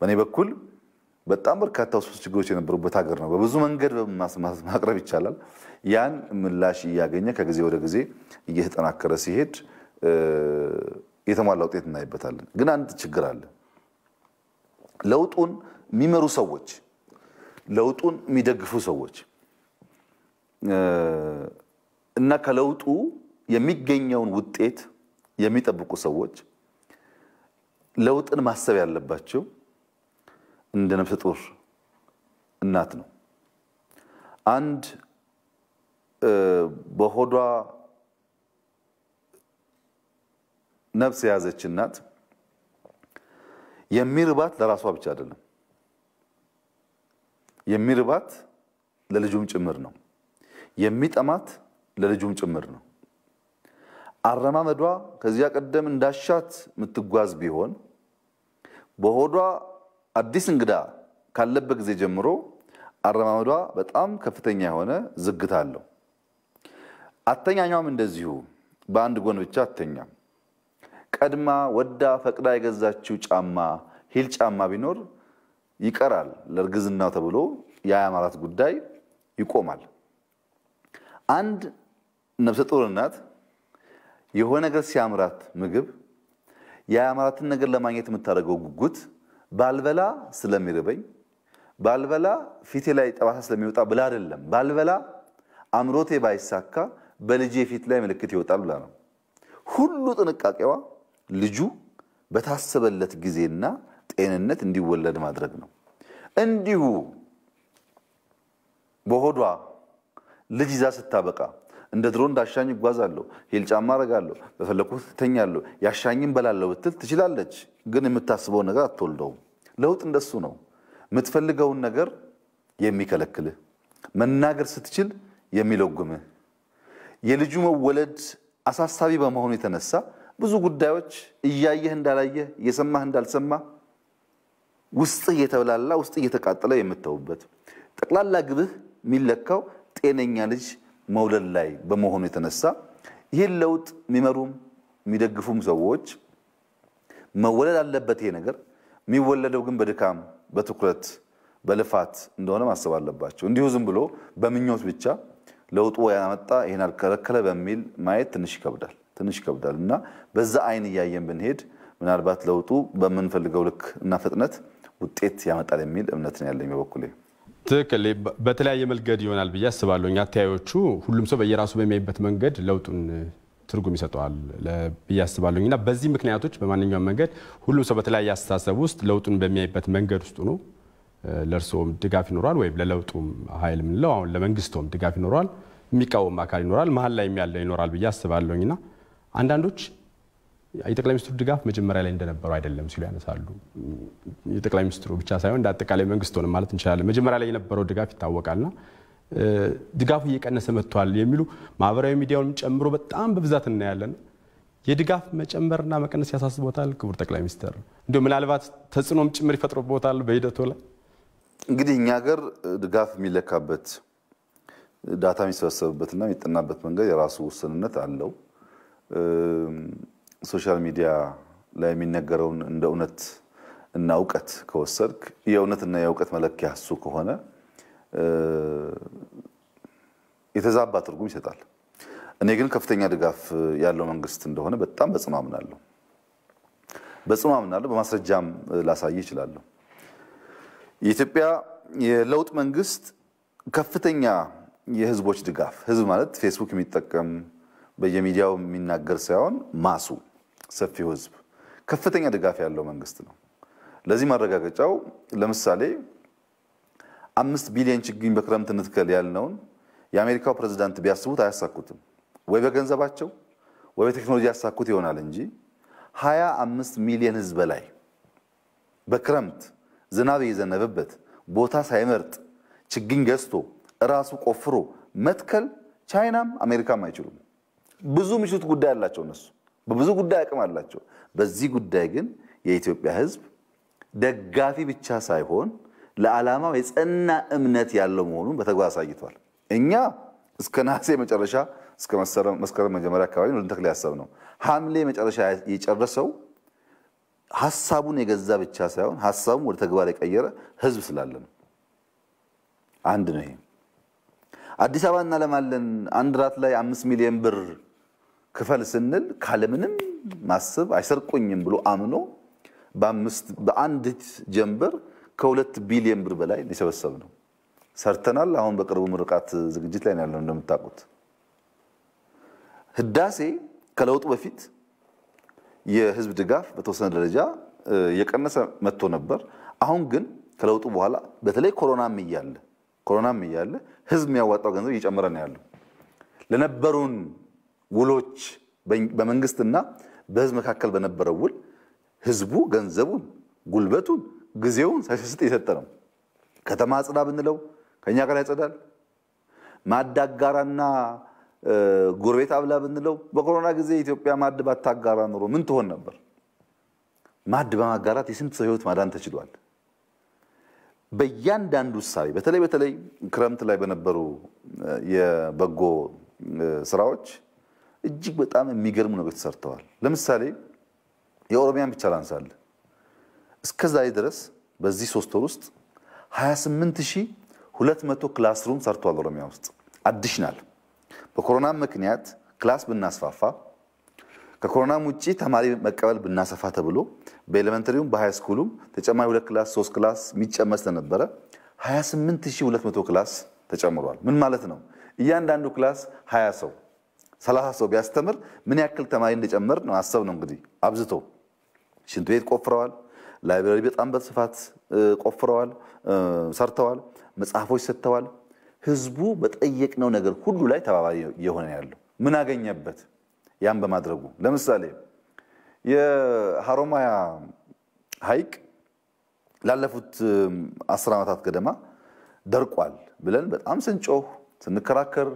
በእኔ በኩል በጣም በርካታ ውስብስብ ችግሮች የነበሩበት ሀገር ነው። በብዙ መንገድ ማቅረብ ይቻላል። ያን ምላሽ እያገኘ ከጊዜ ወደ ጊዜ እየተጠናከረ ሲሄድ የተሟላ ውጤት እናይበታለን። ግን አንድ ችግር አለ። ለውጡን የሚመሩ ሰዎች፣ ለውጡን የሚደግፉ ሰዎች እና ከለውጡ የሚገኘውን ውጤት የሚጠብቁ ሰዎች ለውጥን ማሰብ ያለባቸው እንደ ነፍሰ ጡር እናት ነው። አንድ በሆዷ ነፍስ የያዘች እናት የሚርባት ለራሷ ብቻ አይደለም፣ የሚርባት ለልጁም ጭምር ነው። የሚጠማት ለልጁም ጭምር ነው። አረማመዷ ከዚያ ቀደም እንዳሻት የምትጓዝ ቢሆን በሆዷ አዲስ እንግዳ ካለበት ጊዜ ጀምሮ አረማመዷ በጣም ከፍተኛ የሆነ ዝግታ አለው። አተኛኛም እንደዚሁ በአንድ ጎን ብቻ አተኛም። ቀድማ ወዳ ፈቅዳ የገዛችው ጫማ ሂል ጫማ ቢኖር ይቀራል ለእርግዝናው ተብሎ የአማራት ጉዳይ ይቆማል። አንድ ነፍሰ ጡር እናት የሆነ ነገር ሲያምራት ምግብ የአማራትን ነገር ለማግኘት የምታደርገው ጉጉት ባልበላ ስለሚርበኝ ባልበላ ፊቴ ላይ ጠባሳ ስለሚወጣ ብላ አይደለም፣ ባልበላ አምሮቴ ባይሳካ በልጄ ፊት ላይ ምልክት ይወጣል ብላ ነው። ሁሉ ጥንቃቄዋ ልጁ በታሰበለት ጊዜና ጤንነት እንዲወለድ ማድረግ ነው። እንዲሁ በሆዷ ልጅ ይዛ ስታበቃ እንደ ድሮ እንዳሻኝ እጓዛለሁ፣ ሂል ጫማ አረጋለሁ፣ በፈለኩት ትተኛለሁ፣ ያሻኝም በላለሁ ብትል ትችላለች። ግን የምታስበው ነገር አትወልደውም። ለውጥ እንደሱ ነው። የምትፈልገውን ነገር የሚከለክልህ መናገር ስትችል የሚለጉምህ የልጁ መወለድ አሳሳቢ በመሆኑ የተነሳ ብዙ ጉዳዮች እያየህ እንዳላየህ እየሰማህ እንዳልሰማ ውስጥ እየተብላላ ውስጥ እየተቃጠለ የምተውበት ጠቅላላ ግብህ የሚለካው ጤነኛ ልጅ መውለድ ላይ በመሆኑ የተነሳ ይህን ለውጥ የሚመሩም የሚደግፉም ሰዎች መወለድ አለበት ይሄ ነገር የሚወለደው ግን በድካም በትኩረት በልፋት እንደሆነ ማሰብ አለባቸው። እንዲሁ ዝም ብሎ በምኞት ብቻ ለውጡ ያመጣ ይህን አልከለከለ በሚል ማየት ትንሽ ይከብዳል ትንሽ ይከብዳል እና በዛ አይን እያየን ብንሄድ ምናልባት ለውጡ በምንፈልገው ልክ እና ፍጥነት ውጤት ያመጣል የሚል እምነት ነው ያለኝ በበኩሌ። ትክክል በተለያየ መንገድ ይሆናል ብዬ አስባለሁ። አተያዮቹ ሁሉም ሰው በየራሱ በሚያይበት መንገድ ለውጡን ትርጉም ይሰጠዋል ብዬ አስባለሁ እና በዚህ ምክንያቶች በማንኛውም መንገድ ሁሉም ሰው በተለያየ አስተሳሰብ ውስጥ ለውጡን በሚያይበት መንገድ ውስጥ ነው ለእርስዎም ድጋፍ ይኖረዋል፣ ወይም ለለውጡም ኃይል የምንለው አሁን ለመንግስቶም ድጋፍ ይኖረዋል፣ የሚቃወም አካል ይኖራል፣ መሀል ላይ ያለው ይኖራል ብዬ አስባለሁኝ እና አንዳንዶች የጠቅላይ ሚኒስትሩ ድጋፍ መጀመሪያ ላይ እንደነበረው አይደለም ሲሉ ያነሳሉ። የጠቅላይ ሚኒስትሩ ብቻ ሳይሆን እንደ አጠቃላይ መንግስት ሆነ ማለት እንችላለን። መጀመሪያ ላይ የነበረው ድጋፍ ይታወቃልና ድጋፉ እየቀነሰ መጥቷል የሚሉ ማህበራዊ ሚዲያውንም ጨምሮ በጣም በብዛት እናያለን። የድጋፍ መጨመርና መቀነስ ያሳስቦታል ክቡር ጠቅላይ ሚኒስትር? እንዲ ምናልባት ተጽዕኖም ጭምር ይፈጥሮቦታል በሂደቱ ላይ? እንግዲህ እኛ ሀገር ድጋፍ የሚለካበት ዳታ የሚሰበሰብበትና የሚጠናበት መንገድ የራሱ ውስንነት አለው። ሶሻል ሚዲያ ላይ የሚነገረውን እንደ እውነት እና እውቀት ከወሰድክ የእውነትና የእውቀት መለኪያ እሱ ከሆነ የተዛባ ትርጉም ይሰጣል። እኔ ግን ከፍተኛ ድጋፍ ያለው መንግስት እንደሆነ በጣም በጽኑ አምናለሁ። በጽኑ አምናለሁ። በማስረጃም ላሳይ ይችላለሁ። የኢትዮጵያ የለውጥ መንግስት ከፍተኛ የህዝቦች ድጋፍ፣ ህዝብ ማለት ፌስቡክ የሚጠቀም በየሚዲያው የሚናገር ሳይሆን ማሱ ሰፊው ህዝብ፣ ከፍተኛ ድጋፍ ያለው መንግስት ነው። ለዚህ ማረጋገጫው ለምሳሌ አምስት ቢሊዮን ችግኝ በክረምት እንትከል ያልነውን የአሜሪካው ፕሬዚዳንት ቢያስቡት አያሳኩትም። ወይ በገንዘባቸው ወይ በቴክኖሎጂ ያሳኩት ይሆናል እንጂ ሀያ አምስት ሚሊዮን ህዝብ በላይ በክረምት ዝናብ የዘነበበት ቦታ ሳይመርጥ ችግኝ ገዝቶ እራሱ ቆፍሮ መትከል ቻይናም አሜሪካም አይችሉም። ብዙ ምሽት ጉዳይ አላቸው እነሱ በብዙ ጉዳይ አቅም አላቸው። በዚህ ጉዳይ ግን የኢትዮጵያ ሕዝብ ደጋፊ ብቻ ሳይሆን ለዓላማው የጸና እምነት ያለው መሆኑን በተግባር አሳይቷል። እኛ እስከ ነሐሴ መጨረሻ እስከ መስከረም መጀመሪያ አካባቢ ነው ልንተክል ያሰብነው። ሐምሌ መጨረሻ የጨረሰው ሀሳቡን የገዛ ብቻ ሳይሆን ሀሳቡን ወደ ተግባር የቀየረ ህዝብ ስላለ ነው። አንድ ነው። ይሄ አዲስ አበባ እናለማለን አንድ ራት ላይ አምስት ሚሊዮን ብር ክፈል ስንል ካለምንም ማሰብ አይሰርቁኝም ብሎ አምኖ በአንድ ጀንበር ከሁለት ቢሊየን ብር በላይ ሊሰበሰብ ነው። ሰርተናል። አሁን በቅርቡ ምርቃት ዝግጅት ላይ ያለው እንደምታውቁት። ህዳሴ ከለውጡ በፊት የህዝብ ድጋፍ በተወሰነ ደረጃ የቀነሰ መጥቶ ነበር። አሁን ግን ከለውጡ በኋላ በተለይ ኮሮናም እያለ ኮሮናም እያለ ህዝብ የሚያዋጣው ገንዘብ እየጨመረ ነው ያለው ለነበሩን ውሎች በመንግስትና በህዝብ መካከል በነበረው ውል ህዝቡ ገንዘቡን፣ ጉልበቱን፣ ጊዜውን ሳይሰስጥ የሰጠ ነው። ከተማ አጽዳ ብንለው ከእኛ ጋር ያጸዳል። ማዳጋራና ጎረቤት አብላ ብንለው በኮሮና ጊዜ ኢትዮጵያ ማድ ባታጋራ ኑሮ ምን ትሆን ነበር? ማድ በማጋራት የስንት ሰው ህይወት ማዳን ተችሏል። በእያንዳንዱ እሳቤ በተለይ በተለይ ክረምት ላይ በነበሩ የበጎ ስራዎች እጅግ በጣም የሚገርሙ ነገር ተሰርተዋል። ለምሳሌ የኦሮሚያን ብቻ ላንሳለ። እስከ ዛሬ ድረስ በዚህ ሶስት ወር ውስጥ 28200 ክላስሩም ሰርተዋል። ኦሮሚያ ውስጥ አዲሽናል በኮሮና ምክንያት ክላስ ብናስፋፋ ከኮሮናም ውጭ ተማሪ መቀበል ብናሰፋ ተብሎ በኤሌመንተሪውም በሃይ ስኩሉም ተጨማሪ ሁለት ክላስ ሶስት ክላስ የሚጨመር ስለነበረ 28200 ክላስ ተጨምሯል። ምን ማለት ነው? እያንዳንዱ ክላስ 20 ሰው ሰላሳ ሰው ቢያስተምር ምን ያክል ተማሪ እንደጨምር ነው አሰብ ነው እንግዲህ። አብዝቶ ሽንት ቤት ቆፍረዋል። ላይብራሪ በጣም በስፋት ቆፍረዋል፣ ሰርተዋል። መጽሐፎች ሰጥተዋል። ህዝቡ በጠየቅነው ነገር ሁሉ ላይ ተባባሪ የሆነ ያለው ምን አገኘበት? ያን በማድረጉ ለምሳሌ የሀሮማያ ሀይቅ ላለፉት አስር ዓመታት ገደማ ደርቋል ብለን በጣም ስንጮህ ስንከራከር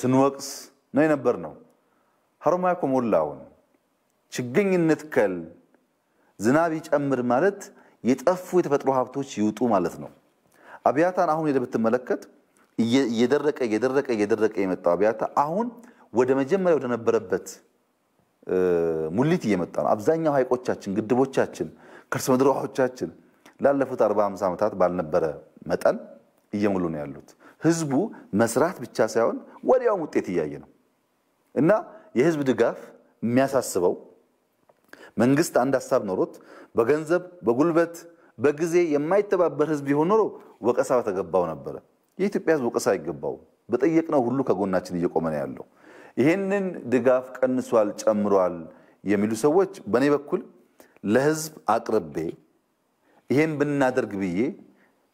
ስንወቅስ ነው የነበር ነው። ሀሮማያ እኮ ሞላውን ችግኝ እንትከል ዝናብ ይጨምር ማለት የጠፉ የተፈጥሮ ሀብቶች ይውጡ ማለት ነው። አብያታን አሁን ሄደህ ብትመለከት እየደረቀ እየደረቀ እየደረቀ የመጣው አብያታ አሁን ወደ መጀመሪያ ወደ ነበረበት ሙሊት እየመጣ ነው። አብዛኛው ሀይቆቻችን፣ ግድቦቻችን፣ ከርሰ ምድር ውሃዎቻችን ላለፉት 40 50 ዓመታት ባልነበረ መጠን እየሞሉ ነው ያሉት። ህዝቡ መስራት ብቻ ሳይሆን ወዲያውም ውጤት እያየ ነው። እና የህዝብ ድጋፍ የሚያሳስበው መንግስት አንድ ሀሳብ ኖሮት በገንዘብ በጉልበት በጊዜ የማይተባበር ህዝብ ቢሆን ኖሮ ወቀሳ በተገባው ነበረ። የኢትዮጵያ ህዝብ ወቀሳ አይገባው። በጠየቅነው ሁሉ ከጎናችን እየቆመ ነው ያለው። ይህንን ድጋፍ ቀንሷል፣ ጨምሯል የሚሉ ሰዎች በእኔ በኩል ለህዝብ አቅርቤ ይሄን ብናደርግ ብዬ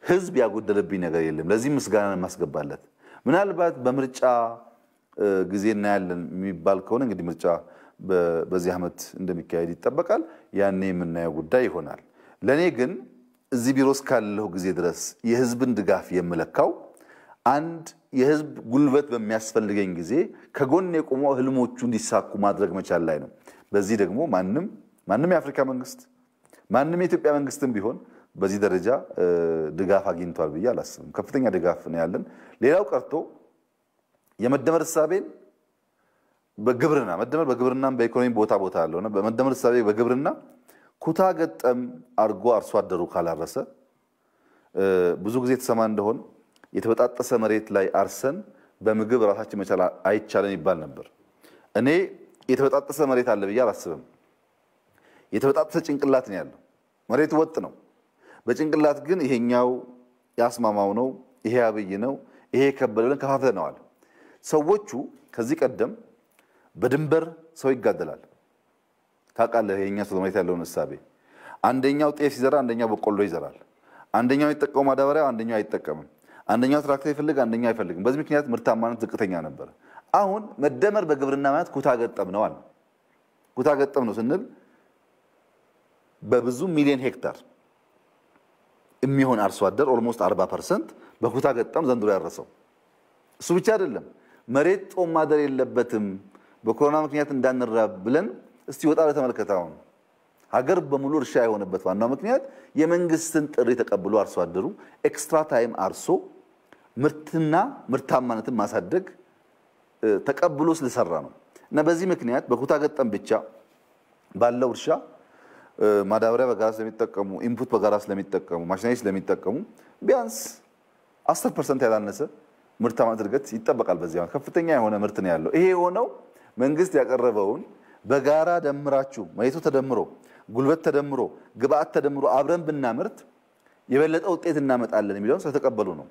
ህዝብ ያጎደለብኝ ነገር የለም። ለዚህ ምስጋና ማስገባለት ምናልባት በምርጫ ጊዜ እናያለን የሚባል ከሆነ እንግዲህ ምርጫ በዚህ ዓመት እንደሚካሄድ ይጠበቃል። ያኔ የምናየው ጉዳይ ይሆናል። ለእኔ ግን እዚህ ቢሮ እስካለሁ ጊዜ ድረስ የህዝብን ድጋፍ የምለካው አንድ የህዝብ ጉልበት በሚያስፈልገኝ ጊዜ ከጎን የቆመ ህልሞቹ እንዲሳኩ ማድረግ መቻል ላይ ነው። በዚህ ደግሞ ማንም ማንም የአፍሪካ መንግስት ማንም የኢትዮጵያ መንግስትም ቢሆን በዚህ ደረጃ ድጋፍ አግኝቷል ብዬ አላስብም። ከፍተኛ ድጋፍ ነው ያለን። ሌላው ቀርቶ የመደመር እሳቤን በግብርና መደመር በግብርና በኢኮኖሚ ቦታ ቦታ ያለው በመደመር እሳቤ በግብርና ኩታ ገጠም አድርጎ አርሶ አደሩ ካላረሰ ብዙ ጊዜ የተሰማ እንደሆን የተበጣጠሰ መሬት ላይ አርሰን በምግብ ራሳችን መቻል አይቻለን ይባል ነበር። እኔ የተበጣጠሰ መሬት አለ ብዬ አላስብም። የተበጣጠሰ ጭንቅላት ነው ያለው። መሬቱ ወጥ ነው። በጭንቅላት ግን ይሄኛው ያስማማው ነው፣ ይሄ አብይ ነው፣ ይሄ የከበደ ብለን ከፋፍለነዋል። ሰዎቹ ከዚህ ቀደም በድንበር ሰው ይጋደላል። ታውቃለህ፣ የእኛ ሰው መሬት ያለውን እሳቤ አንደኛው ጤፍ ይዘራ፣ አንደኛው በቆሎ ይዘራል። አንደኛው የሚጠቀመው ማዳበሪያ፣ አንደኛው አይጠቀምም። አንደኛው ትራክተር ይፈልግ፣ አንደኛው አይፈልግም። በዚህ ምክንያት ምርታማነት ዝቅተኛ ነበር። አሁን መደመር በግብርና ማለት ኩታ ገጠም ነው አለ። ኩታ ገጠም ነው ስንል በብዙ ሚሊዮን ሄክታር የሚሆን አርሶ አደር ኦልሞስት 40 ፐርሰንት በኩታ ገጠም ዘንድሮ ያረሰው። እሱ ብቻ አይደለም መሬት ጦም ማደር የለበትም በኮሮና ምክንያት እንዳንራብ ብለን እስቲ ወጣ ለተመልከታውን ሀገር በሙሉ እርሻ የሆነበት ዋናው ምክንያት የመንግስትን ጥሪ ተቀብሎ አርሶ አደሩ ኤክስትራ ታይም አርሶ ምርትና ምርታማነትን ማሳደግ ተቀብሎ ስለሰራ ነው እና በዚህ ምክንያት በኩታ ገጠም ብቻ ባለው እርሻ ማዳበሪያ በጋራ ስለሚጠቀሙ ኢንፑት በጋራ ስለሚጠቀሙ ማሽነሪ ስለሚጠቀሙ ቢያንስ 10 ፐርሰንት ያላነሰ ምርታማነት እድገት ይጠበቃል። በዚህ ከፍተኛ የሆነ ምርት ነው ያለው። ይሄ የሆነው መንግስት ያቀረበውን በጋራ ደምራችሁ መሬቱ ተደምሮ ጉልበት ተደምሮ ግብአት ተደምሮ አብረን ብናምርት የበለጠ ውጤት እናመጣለን የሚለውን ስለተቀበሉ ነው።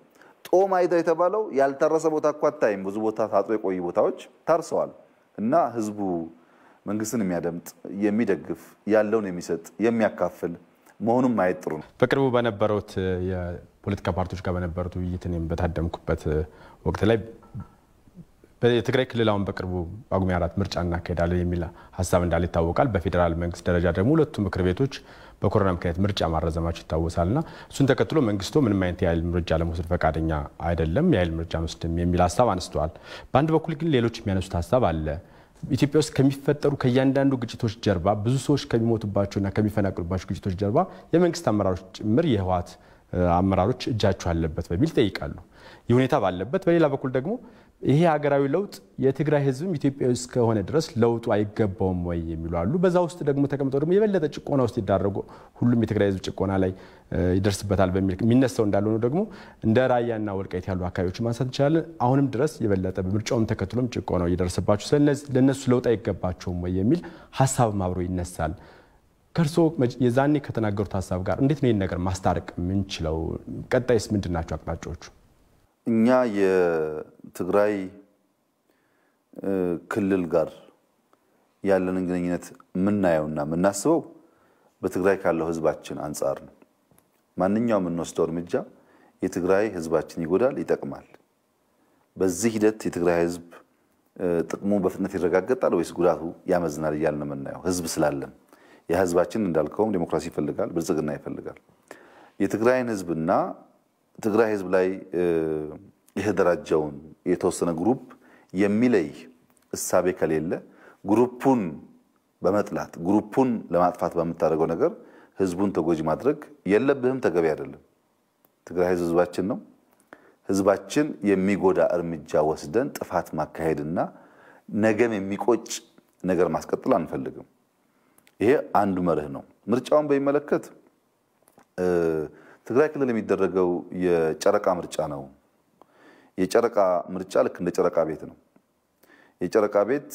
ጦም አይተው የተባለው ያልታረሰ ቦታ እኮ አታይም። ብዙ ቦታ ታጥሮ የቆዩ ቦታዎች ታርሰዋል እና ህዝቡ መንግስትን የሚያደምጥ የሚደግፍ ያለውን የሚሰጥ የሚያካፍል መሆኑን ማየት ጥሩ ነው። በቅርቡ በነበሩት የፖለቲካ ፓርቲዎች ጋር በነበሩት ውይይት እኔም በታደምኩበት ወቅት ላይ የትግራይ ክልል አሁን በቅርቡ ጳጉሜ አራት ምርጫ እናካሄዳለን የሚል ሀሳብ እንዳለ ይታወቃል። በፌዴራል መንግስት ደረጃ ደግሞ ሁለቱ ምክር ቤቶች በኮሮና ምክንያት ምርጫ ማረዘማቸው ይታወሳልና እሱን ተከትሎ መንግስቱ ምንም አይነት የኃይል ምርጫ ለመውሰድ ፈቃደኛ አይደለም፣ የኃይል ምርጃ አንወስድም የሚል ሀሳብ አንስተዋል። በአንድ በኩል ግን ሌሎች የሚያነሱት ሀሳብ አለ ኢትዮጵያ ውስጥ ከሚፈጠሩ ከእያንዳንዱ ግጭቶች ጀርባ ብዙ ሰዎች ከሚሞቱባቸውና ከሚፈናቅሉባቸው ግጭቶች ጀርባ የመንግስት አመራሮች ጭምር የህወሓት አመራሮች እጃቸው አለበት በሚል ይጠይቃሉ። ይህ ሁኔታ ባለበት በሌላ በኩል ደግሞ ይሄ ሀገራዊ ለውጥ የትግራይ ህዝብም ውስጥ ከሆነ ድረስ ለውጡ አይገባውም ወይ የሚሉ አሉ። በዛ ውስጥ ደግሞ ተቀምጠው ደግሞ የበለጠ ጭቆና ውስጥ ይዳረጉ ሁሉም የትግራይ ህዝብ ጭቆና ላይ ይደርስበታል በሚል የሚነሳው እንዳልሆኑ ደግሞ እንደ ራያና ወልቃይት ያሉ አካባቢዎችን ማንሳት እንችላለን። አሁንም ድረስ የበለጠ በምርጫውም ተከትሎም ጭቆናው እየደረሰባቸው ለእነሱ ለውጥ አይገባቸውም ወይ የሚል ሀሳብም አብሮ ይነሳል። ከእርስዎ የዛኔ ከተናገሩት ሀሳብ ጋር እንዴት ነው ይህን ነገር ማስታረቅ የምንችለው? ቀጣይስ ምንድን ናቸው አቅጣጫዎቹ? እኛ የትግራይ ክልል ጋር ያለንን ግንኙነት የምናየውና የምናስበው በትግራይ ካለው ህዝባችን አንጻር ነው። ማንኛውም የምንወስደው እርምጃ የትግራይ ህዝባችን ይጎዳል፣ ይጠቅማል። በዚህ ሂደት የትግራይ ህዝብ ጥቅሙ በፍጥነት ይረጋገጣል ወይስ ጉዳቱ ያመዝናል እያልን የምናየው ህዝብ ስላለን የህዝባችን እንዳልከውም ዴሞክራሲ ይፈልጋል፣ ብልጽግና ይፈልጋል። የትግራይን ህዝብና ትግራይ ህዝብ ላይ የተደራጀውን የተወሰነ ግሩፕ የሚለይ እሳቤ ከሌለ ግሩፑን በመጥላት ግሩፑን ለማጥፋት በምታደርገው ነገር ህዝቡን ተጎጂ ማድረግ የለብህም፣ ተገቢ አይደለም። ትግራይ ህዝብ ህዝባችን ነው። ህዝባችን የሚጎዳ እርምጃ ወስደን ጥፋት ማካሄድና ነገም የሚቆጭ ነገር ማስቀጥል አንፈልግም። ይሄ አንዱ መርህ ነው። ምርጫውን በሚመለከት ትግራይ ክልል የሚደረገው የጨረቃ ምርጫ ነው። የጨረቃ ምርጫ ልክ እንደ ጨረቃ ቤት ነው። የጨረቃ ቤት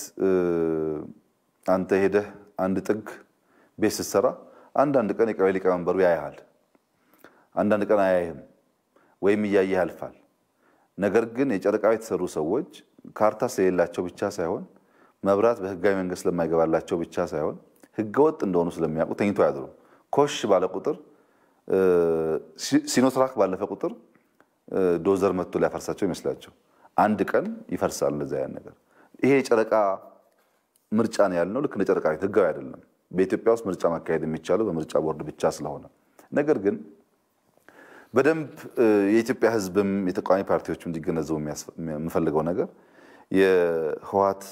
አንተ ሄደህ አንድ ጥግ ቤት ስትሰራ አንዳንድ ቀን የቀበሌ ሊቀመንበሩ ያያል፣ አንዳንድ ቀን አያይህም ወይም እያየህ ያልፋል። ነገር ግን የጨረቃ የተሰሩ ሰዎች ካርታ ስለሌላቸው ብቻ ሳይሆን መብራት በህጋዊ መንገድ ስለማይገባላቸው ብቻ ሳይሆን ህገወጥ እንደሆኑ ስለሚያውቁ ተኝቶ ያድሩ ኮሽ ባለ ቁጥር ሲኖትራክ ባለፈ ቁጥር ዶዘር መጥቶ ሊያፈርሳቸው ይመስላቸው አንድ ቀን ይፈርሳል። እንደዛ ያን ነገር ይሄ የጨረቃ ምርጫ ነው ያልነው። ልክ እንደ ጨረቃ ቤት ህጋዊ አይደለም። በኢትዮጵያ ውስጥ ምርጫ ማካሄድ የሚቻለው በምርጫ ቦርድ ብቻ ስለሆነ ነገር ግን በደንብ የኢትዮጵያ ህዝብም የተቃዋሚ ፓርቲዎችም እንዲገነዘቡ የምፈልገው ነገር የህወሓት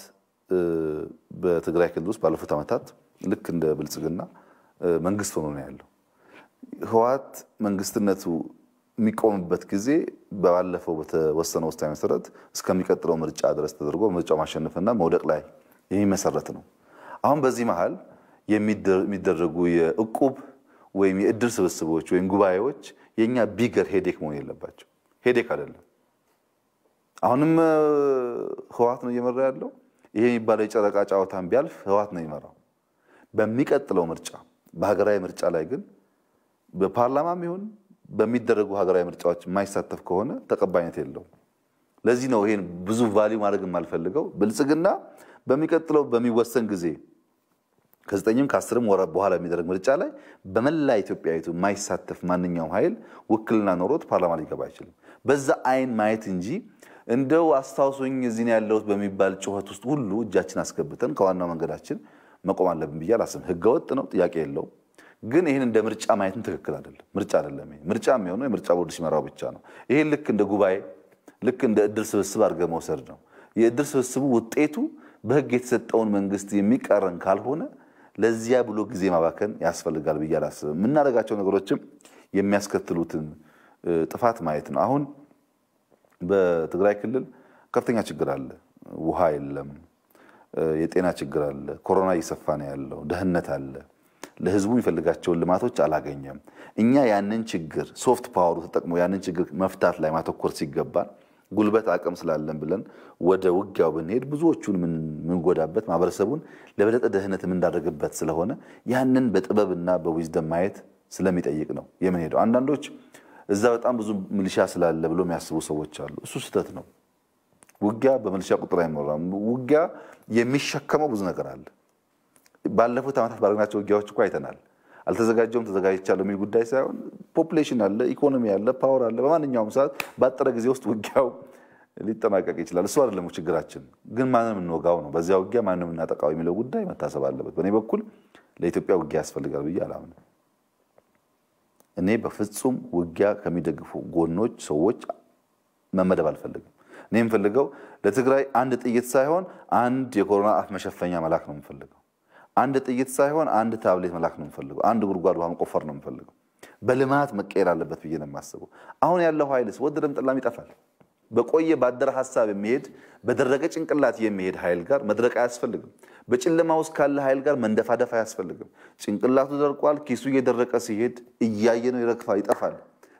በትግራይ ክልል ውስጥ ባለፉት ዓመታት ልክ እንደ ብልጽግና መንግስት ሆኖ ነው ያለው። ህወሓት መንግስትነቱ የሚቆምበት ጊዜ ባለፈው በተወሰነ ውሳኔ መሰረት እስከሚቀጥለው ምርጫ ድረስ ተደርጎ ምርጫው ማሸነፍና መውደቅ ላይ የሚመሰረት ነው። አሁን በዚህ መሀል የሚደረጉ የእቁብ ወይም የእድር ስብስቦች ወይም ጉባኤዎች የእኛ ቢገር ሄዴክ መሆን የለባቸው። ሄዴክ አይደለም። አሁንም ህወሓት ነው እየመራ ያለው። ይሄ የሚባለው የጨረቃ ጨዋታን ቢያልፍ ህወሓት ነው የሚመራው። በሚቀጥለው ምርጫ በሀገራዊ ምርጫ ላይ ግን በፓርላማም ይሁን በሚደረጉ ሀገራዊ ምርጫዎች የማይሳተፍ ከሆነ ተቀባይነት የለውም። ለዚህ ነው ይሄን ብዙ ቫሊዩ ማድረግ የማልፈልገው። ብልጽግና በሚቀጥለው በሚወሰን ጊዜ ከዘጠኝም ከአስርም ወረ በኋላ የሚደረግ ምርጫ ላይ በመላ ኢትዮጵያዊቱ የማይሳተፍ ማንኛውም ኃይል ውክልና ኖሮት ፓርላማ ሊገባ አይችልም። በዛ አይን ማየት እንጂ እንደው አስታውሶኝ እዚህ ነው ያለሁት በሚባል ጩኸት ውስጥ ሁሉ እጃችን አስገብተን ከዋናው መንገዳችን መቆም አለብን ብዬ አላስብም። ህገወጥ ነው፣ ጥያቄ የለው ግን ይህን እንደ ምርጫ ማየትም ትክክል አይደለም። ምርጫ አይደለም። ምርጫ የሚሆነው የምርጫ ቦርድ ሲመራው ብቻ ነው። ይሄ ልክ እንደ ጉባኤ፣ ልክ እንደ እድር ስብስብ አድርገ መውሰድ ነው። የእድር ስብስቡ ውጤቱ በህግ የተሰጠውን መንግስት የሚቃረን ካልሆነ ለዚያ ብሎ ጊዜ ማባከን ያስፈልጋል ብዬ አላስብም። የምናደርጋቸው ነገሮችም የሚያስከትሉትን ጥፋት ማየት ነው። አሁን በትግራይ ክልል ከፍተኛ ችግር አለ። ውሃ የለም፣ የጤና ችግር አለ፣ ኮሮና እየሰፋ ነው ያለው፣ ደህንነት አለ፣ ለህዝቡ የሚፈልጋቸውን ልማቶች አላገኘም። እኛ ያንን ችግር ሶፍት ፓወሩ ተጠቅሞ ያንን ችግር መፍታት ላይ ማተኮር ሲገባል። ጉልበት አቅም ስላለን ብለን ወደ ውጊያው ብንሄድ ብዙዎቹን የምንጎዳበት ማህበረሰቡን ለበለጠ ደህነት የምንዳረግበት ስለሆነ ያንን በጥበብና በዊዝደም ማየት ስለሚጠይቅ ነው የምንሄደው። አንዳንዶች እዛ በጣም ብዙ ሚሊሻ ስላለ ብሎ የሚያስቡ ሰዎች አሉ። እሱ ስህተት ነው። ውጊያ በሚሊሻ ቁጥር አይመራም። ውጊያ የሚሸከመው ብዙ ነገር አለ። ባለፉት ዓመታት ባደረግናቸው ውጊያዎች እኮ አይተናል። አልተዘጋጀውም ተዘጋጅቻለሁ የሚል ጉዳይ ሳይሆን ፖፑሌሽን አለ፣ ኢኮኖሚ አለ፣ ፓወር አለ። በማንኛውም ሰዓት በአጠረ ጊዜ ውስጥ ውጊያው ሊጠናቀቅ ይችላል። እሱ አይደለም ችግራችን፣ ግን ማንም እንወጋው ነው። በዚያ ውጊያ ማንም እናጠቃው የሚለው ጉዳይ መታሰብ አለበት። በእኔ በኩል ለኢትዮጵያ ውጊያ ያስፈልጋል ብዬ አላምን። እኔ በፍጹም ውጊያ ከሚደግፉ ጎኖች ሰዎች መመደብ አልፈልግም። እኔ የምፈልገው ለትግራይ አንድ ጥይት ሳይሆን አንድ የኮሮና አፍ መሸፈኛ መላክ ነው የምፈልገው። አንድ ጥይት ሳይሆን አንድ ታብሌት መላክ ነው የምፈልገው። አንድ ጉድጓድ ውሃ መቆፈር ነው የምፈልገው። በልማት መቀየር አለበት ብዬ ነው የማስበው። አሁን ያለው ኃይልስ ወደደም ጠላም ይጠፋል። በቆየ ባደረ ሀሳብ የሚሄድ በደረቀ ጭንቅላት የሚሄድ ኃይል ጋር መድረቅ አያስፈልግም። በጨለማ ውስጥ ካለ ኃይል ጋር መንደፋደፍ አያስፈልግም። ጭንቅላቱ ደርቋል፣ ኪሱ እየደረቀ ሲሄድ እያየ ነው ይረግፋል፣ ይጠፋል።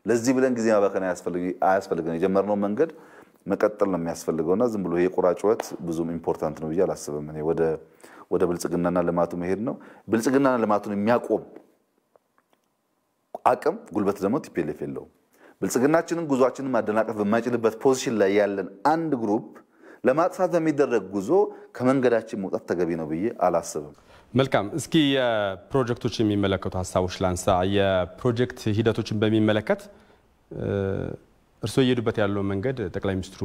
ለዚህ ብለን ጊዜ ማባከን አያስፈልግም። የጀመርነው መንገድ መቀጠል ነው የሚያስፈልገውና ዝም ብሎ የቁራ ጩኸት ብዙም ኢምፖርታንት ነው ብዬ አላስብም። ወደ ወደ ብልጽግናና ልማቱ መሄድ ነው። ብልጽግናና ልማቱን የሚያቆም አቅም ጉልበት ደግሞ ቲፒኤልኤፍ የለውም። ብልጽግናችንን ጉዟችንን ማደናቀፍ በማይችልበት ፖዚሽን ላይ ያለን አንድ ግሩፕ ለማጥፋት በሚደረግ ጉዞ ከመንገዳችን መውጣት ተገቢ ነው ብዬ አላስብም። መልካም። እስኪ የፕሮጀክቶች የሚመለከቱ ሀሳቦች ላንሳ። የፕሮጀክት ሂደቶችን በሚመለከት እርስዎ እየሄዱበት ያለው መንገድ ጠቅላይ ሚኒስትሩ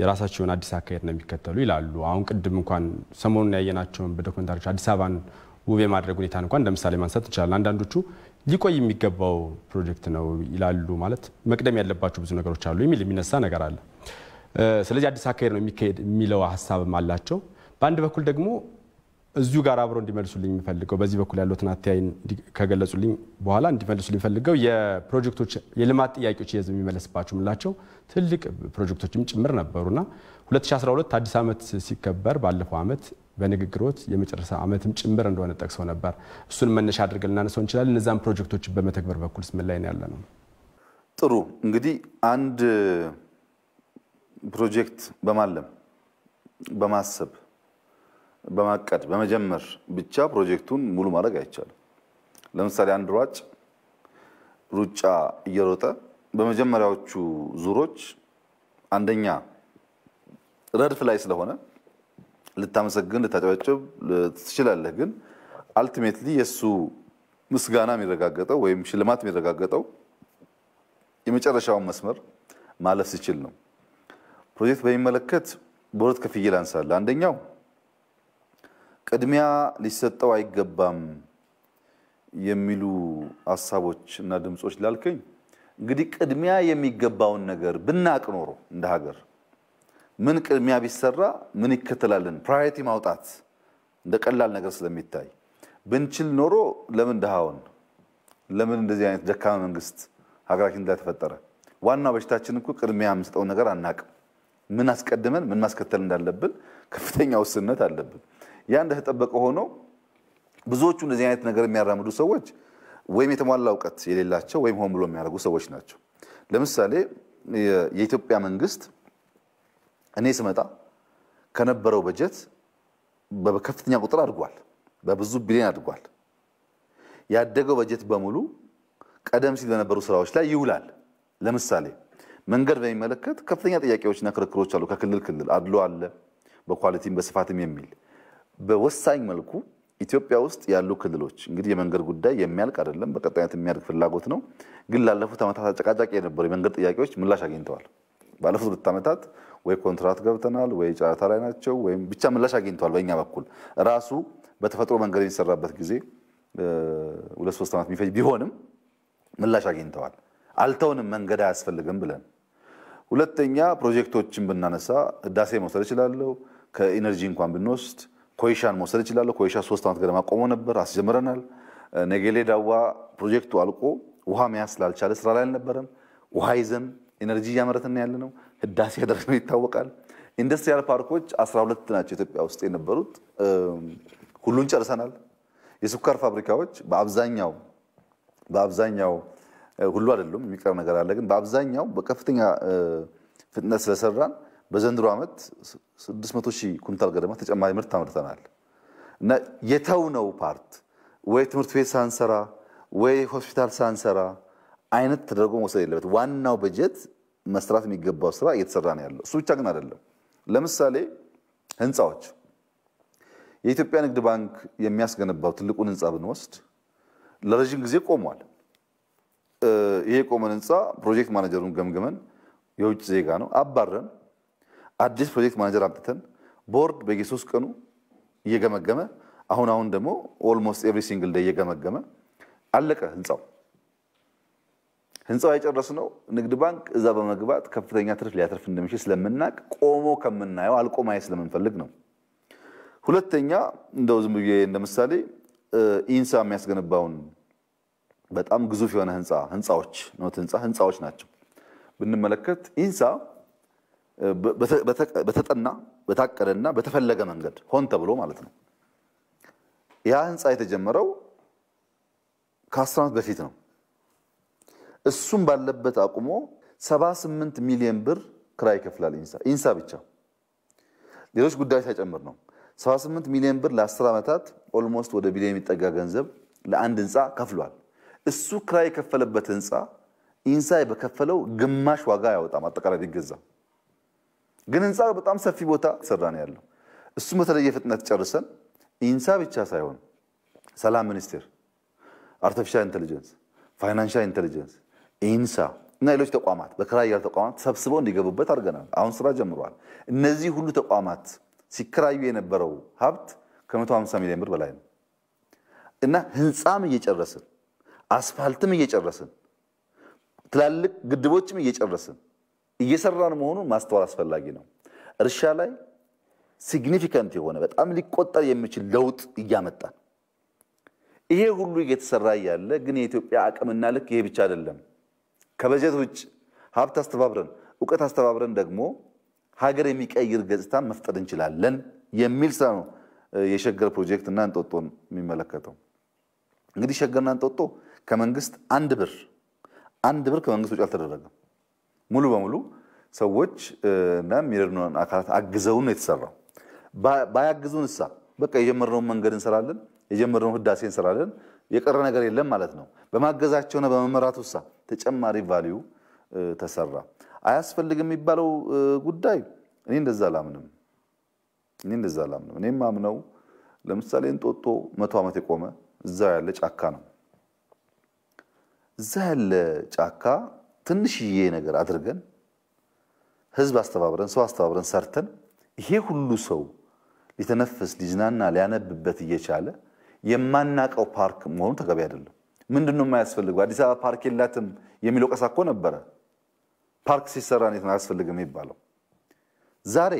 የራሳቸውን አዲስ አካሄድ ነው የሚከተሉ ይላሉ። አሁን ቅድም እንኳን ሰሞኑን ያየናቸውን በዶክመንታሪዎች አዲስ አበባን ውብ የማድረግ ሁኔታን እንኳን ለምሳሌ ማንሳት እንችላለን። አንዳንዶቹ ሊቆይ የሚገባው ፕሮጀክት ነው ይላሉ። ማለት መቅደም ያለባቸው ብዙ ነገሮች አሉ የሚል የሚነሳ ነገር አለ። ስለዚህ አዲስ አካሄድ ነው የሚካሄድ የሚለው ሀሳብም አላቸው። በአንድ በኩል ደግሞ እዚሁ ጋር አብሮ እንዲመልሱልኝ የሚፈልገው በዚህ በኩል ያለሁትን አተያይን ከገለጹልኝ በኋላ እንዲመልሱልኝ የሚፈልገው የፕሮጀክቶች የልማት ጥያቄዎች የህዝብ የሚመለስባቸው ምላቸው ትልቅ ፕሮጀክቶችም ጭምር ነበሩና 2012 አዲስ ዓመት ሲከበር ባለፈው ዓመት በንግግሮት የመጨረሻ ዓመትም ጭምር እንደሆነ ጠቅሰው ነበር። እሱን መነሻ አድርገን ልናነሰው እንችላለን። እነዛን ፕሮጀክቶች በመተግበር በኩል ምን ላይ ነው ያለ ነው? ጥሩ እንግዲህ አንድ ፕሮጀክት በማለም በማሰብ በማቀድ በመጀመር ብቻ ፕሮጀክቱን ሙሉ ማድረግ አይቻልም። ለምሳሌ አንድ ሯጭ ሩጫ እየሮጠ በመጀመሪያዎቹ ዙሮች አንደኛ ረድፍ ላይ ስለሆነ ልታመሰግን፣ ልታጨበጭብ ትችላለህ። ግን አልቲሜትሊ የእሱ ምስጋና የሚረጋገጠው ወይም ሽልማት የሚረጋገጠው የመጨረሻውን መስመር ማለፍ ሲችል ነው። ፕሮጀክት በሚመለከት በሁለት ከፍዬ ላንሳለ አንደኛው ቅድሚያ ሊሰጠው አይገባም የሚሉ ሀሳቦች እና ድምፆች ላልከኝ እንግዲህ ቅድሚያ የሚገባውን ነገር ብናቅ ኖሮ እንደ ሀገር ምን ቅድሚያ ቢሰራ ምን ይከተላልን ፕራዮሪቲ ማውጣት እንደ ቀላል ነገር ስለሚታይ ብንችል ኖሮ ለምን ድሃውን ለምን እንደዚህ አይነት ደካማ መንግስት ሀገራችን ላይ ዋናው በሽታችን እኮ ቅድሚያ የምንሰጠውን ነገር አናቅም። ምን አስቀድመን ምን ማስከተል እንዳለብን ከፍተኛ ውስንነት አለብን። ያ እንደተጠበቀ ሆኖ ብዙዎቹ እንደዚህ አይነት ነገር የሚያራምዱ ሰዎች ወይም የተሟላ እውቀት የሌላቸው ወይም ሆን ብሎ የሚያደርጉ ሰዎች ናቸው። ለምሳሌ የኢትዮጵያ መንግስት እኔ ስመጣ ከነበረው በጀት በከፍተኛ ቁጥር አድጓል። በብዙ ቢሊዮን አድጓል። ያደገው በጀት በሙሉ ቀደም ሲል በነበሩ ስራዎች ላይ ይውላል። ለምሳሌ መንገድ በሚመለከት ከፍተኛ ጥያቄዎችና ክርክሮች አሉ። ከክልል ክልል አድሎ አለ፣ በኳሊቲም በስፋትም የሚል በወሳኝ መልኩ ኢትዮጵያ ውስጥ ያሉ ክልሎች እንግዲህ የመንገድ ጉዳይ የሚያልቅ አይደለም፣ በቀጣይነት የሚያድግ ፍላጎት ነው። ግን ላለፉት ዓመታት አጨቃጫቂ የነበሩ የመንገድ ጥያቄዎች ምላሽ አግኝተዋል። ባለፉት ሁለት ዓመታት ወይ ኮንትራት ገብተናል ወይ ጨረታ ላይ ናቸው ወይም ብቻ ምላሽ አግኝተዋል። በእኛ በኩል ራሱ በተፈጥሮ መንገድ የሚሰራበት ጊዜ ሁለት ሶስት ዓመት የሚፈጅ ቢሆንም ምላሽ አግኝተዋል። አልተውንም መንገድ አያስፈልግም ብለን ሁለተኛ ፕሮጀክቶችን ብናነሳ ህዳሴ መውሰድ እችላለሁ። ከኢነርጂ እንኳን ብንወስድ ኮይሻን መውሰድ እችላለሁ። ኮይሻ ሶስት ዓመት ገደማ ቆሞ ነበር፣ አስጀምረናል። ነጌሌ ዳዋ ፕሮጀክቱ አልቆ ውሃ መያዝ ስላልቻለ ስራ ላይ አልነበረም። ውሃ ይዘን ኤነርጂ እያመረትን ያለ ነው። ህዳሴ ነው ይታወቃል። ኢንዱስትሪያል ፓርኮች 12 ናቸው ኢትዮጵያ ውስጥ የነበሩት፣ ሁሉን ጨርሰናል። የስኳር ፋብሪካዎች በአብዛኛው በአብዛኛው ሁሉ አይደሉም፣ የሚቀር ነገር አለ። ግን በአብዛኛው በከፍተኛ ፍጥነት ስለሰራን በዘንድሮ ዓመት 600 ሺህ ኩንታል ገደማ ተጨማሪ ምርት አምርተናል እና የተው ነው ፓርት ወይ ትምህርት ቤት ሳንሰራ ወይ ሆስፒታል ሳንሰራ አይነት ተደርጎ መውሰድ የለበት። ዋናው በጀት መስራት የሚገባው ስራ እየተሰራ ነው ያለው። እሱ ብቻ ግን አይደለም። ለምሳሌ ህንፃዎች፣ የኢትዮጵያ ንግድ ባንክ የሚያስገነባው ትልቁን ህንፃ ብንወስድ ለረዥም ጊዜ ቆሟል። ይሄ የቆመን ህንፃ ፕሮጀክት ማናጀሩን ገምግመን የውጭ ዜጋ ነው አባረን አዲስ ፕሮጀክት ማኔጀር አምጥተን ቦርድ በየሶስት ቀኑ እየገመገመ አሁን አሁን ደግሞ ኦልሞስት ኤቭሪ ሲንግል ደይ እየገመገመ አለቀ ህንፃው። ህንፃው የጨረስነው ንግድ ባንክ እዛ በመግባት ከፍተኛ ትርፍ ሊያተርፍ እንደሚችል ስለምናቅ ቆሞ ከምናየው አልቆ ማየት ስለምንፈልግ ነው። ሁለተኛ እንደው ዝም ብዬ እንደምሳሌ ኢንሳ የሚያስገነባውን በጣም ግዙፍ የሆነ ህንፃ ህንፃዎች ህንፃ ህንፃዎች ናቸው ብንመለከት ኢንሳ በተጠና በታቀደና በተፈለገ መንገድ ሆን ተብሎ ማለት ነው። ያ ህንፃ የተጀመረው ከአስር ዓመት በፊት ነው። እሱም ባለበት አቁሞ 78 ሚሊዮን ብር ክራይ ይከፍላል። ኢንሳ ኢንሳ ብቻ ሌሎች ጉዳዮች ሳይጨምር ነው 78 ሚሊዮን ብር ለ10 ዓመታት ኦልሞስት ወደ ቢሊዮን የሚጠጋ ገንዘብ ለአንድ ህንፃ ከፍሏል። እሱ ክራይ የከፈለበት ህንፃ ኢንሳ በከፈለው ግማሽ ዋጋ አያወጣም። አጠቃላይ ቢገዛ ግን ህንፃ በጣም ሰፊ ቦታ ሰራን ያለው። እሱም በተለየ ፍጥነት ጨርሰን ኢንሳ ብቻ ሳይሆን ሰላም ሚኒስቴር፣ አርቲፊሻል ኢንቴሊጀንስ፣ ፋይናንሻል ኢንቴሊጀንስ፣ ኢንሳ እና ሌሎች ተቋማት በክራይ ያሉ ተቋማት ሰብስበው እንዲገቡበት አድርገናል። አሁን ስራ ጀምረዋል። እነዚህ ሁሉ ተቋማት ሲከራዩ የነበረው ሀብት ከ150 ሚሊዮን ብር በላይ ነው እና ህንፃም እየጨረስን አስፋልትም እየጨረስን ትላልቅ ግድቦችም እየጨረስን እየሰራን መሆኑን ማስተዋል አስፈላጊ ነው። እርሻ ላይ ሲግኒፊካንት የሆነ በጣም ሊቆጠር የሚችል ለውጥ እያመጣን ይሄ ሁሉ እየተሰራ እያለ ግን የኢትዮጵያ አቅምና ልክ ይሄ ብቻ አይደለም። ከበጀት ውጭ ሀብት አስተባብረን እውቀት አስተባብረን ደግሞ ሀገር የሚቀይር ገጽታ መፍጠር እንችላለን የሚል ስራ ነው የሸገር ፕሮጀክት እና እንጦጦን የሚመለከተው። እንግዲህ ሸገርና እንጦጦ ከመንግስት አንድ ብር አንድ ብር ከመንግስት ውጭ አልተደረገም። ሙሉ በሙሉ ሰዎች እና የሚረዱን አካላት አግዘውን ነው የተሰራው። ባያግዙን እሳ በቃ የጀመርነውን መንገድ እንሰራለን፣ የጀመርነውን ህዳሴ እንሰራለን፣ የቀረ ነገር የለም ማለት ነው። በማገዛቸውና በመመራት ውሳ ተጨማሪ ቫሊዩ ተሰራ። አያስፈልግም የሚባለው ጉዳይ እኔ እንደዛ አላምንም። እኔ እንደዛ አላምንም። እኔ ማምነው ለምሳሌ እንጦጦ መቶ ዓመት የቆመ እዛ ያለ ጫካ ነው። እዛ ያለ ጫካ ትንሽዬ ነገር አድርገን ህዝብ አስተባብረን ሰው አስተባብረን ሰርተን ይሄ ሁሉ ሰው ሊተነፍስ ሊዝናና ሊያነብበት እየቻለ የማናቀው ፓርክ መሆኑ ተገቢ አይደለም። ምንድን ነው የማያስፈልገው? አዲስ አበባ ፓርክ የላትም የሚለው ቀሳኮ ነበረ። ፓርክ ሲሰራ እንዴት ነው አያስፈልግም የሚባለው? ዛሬ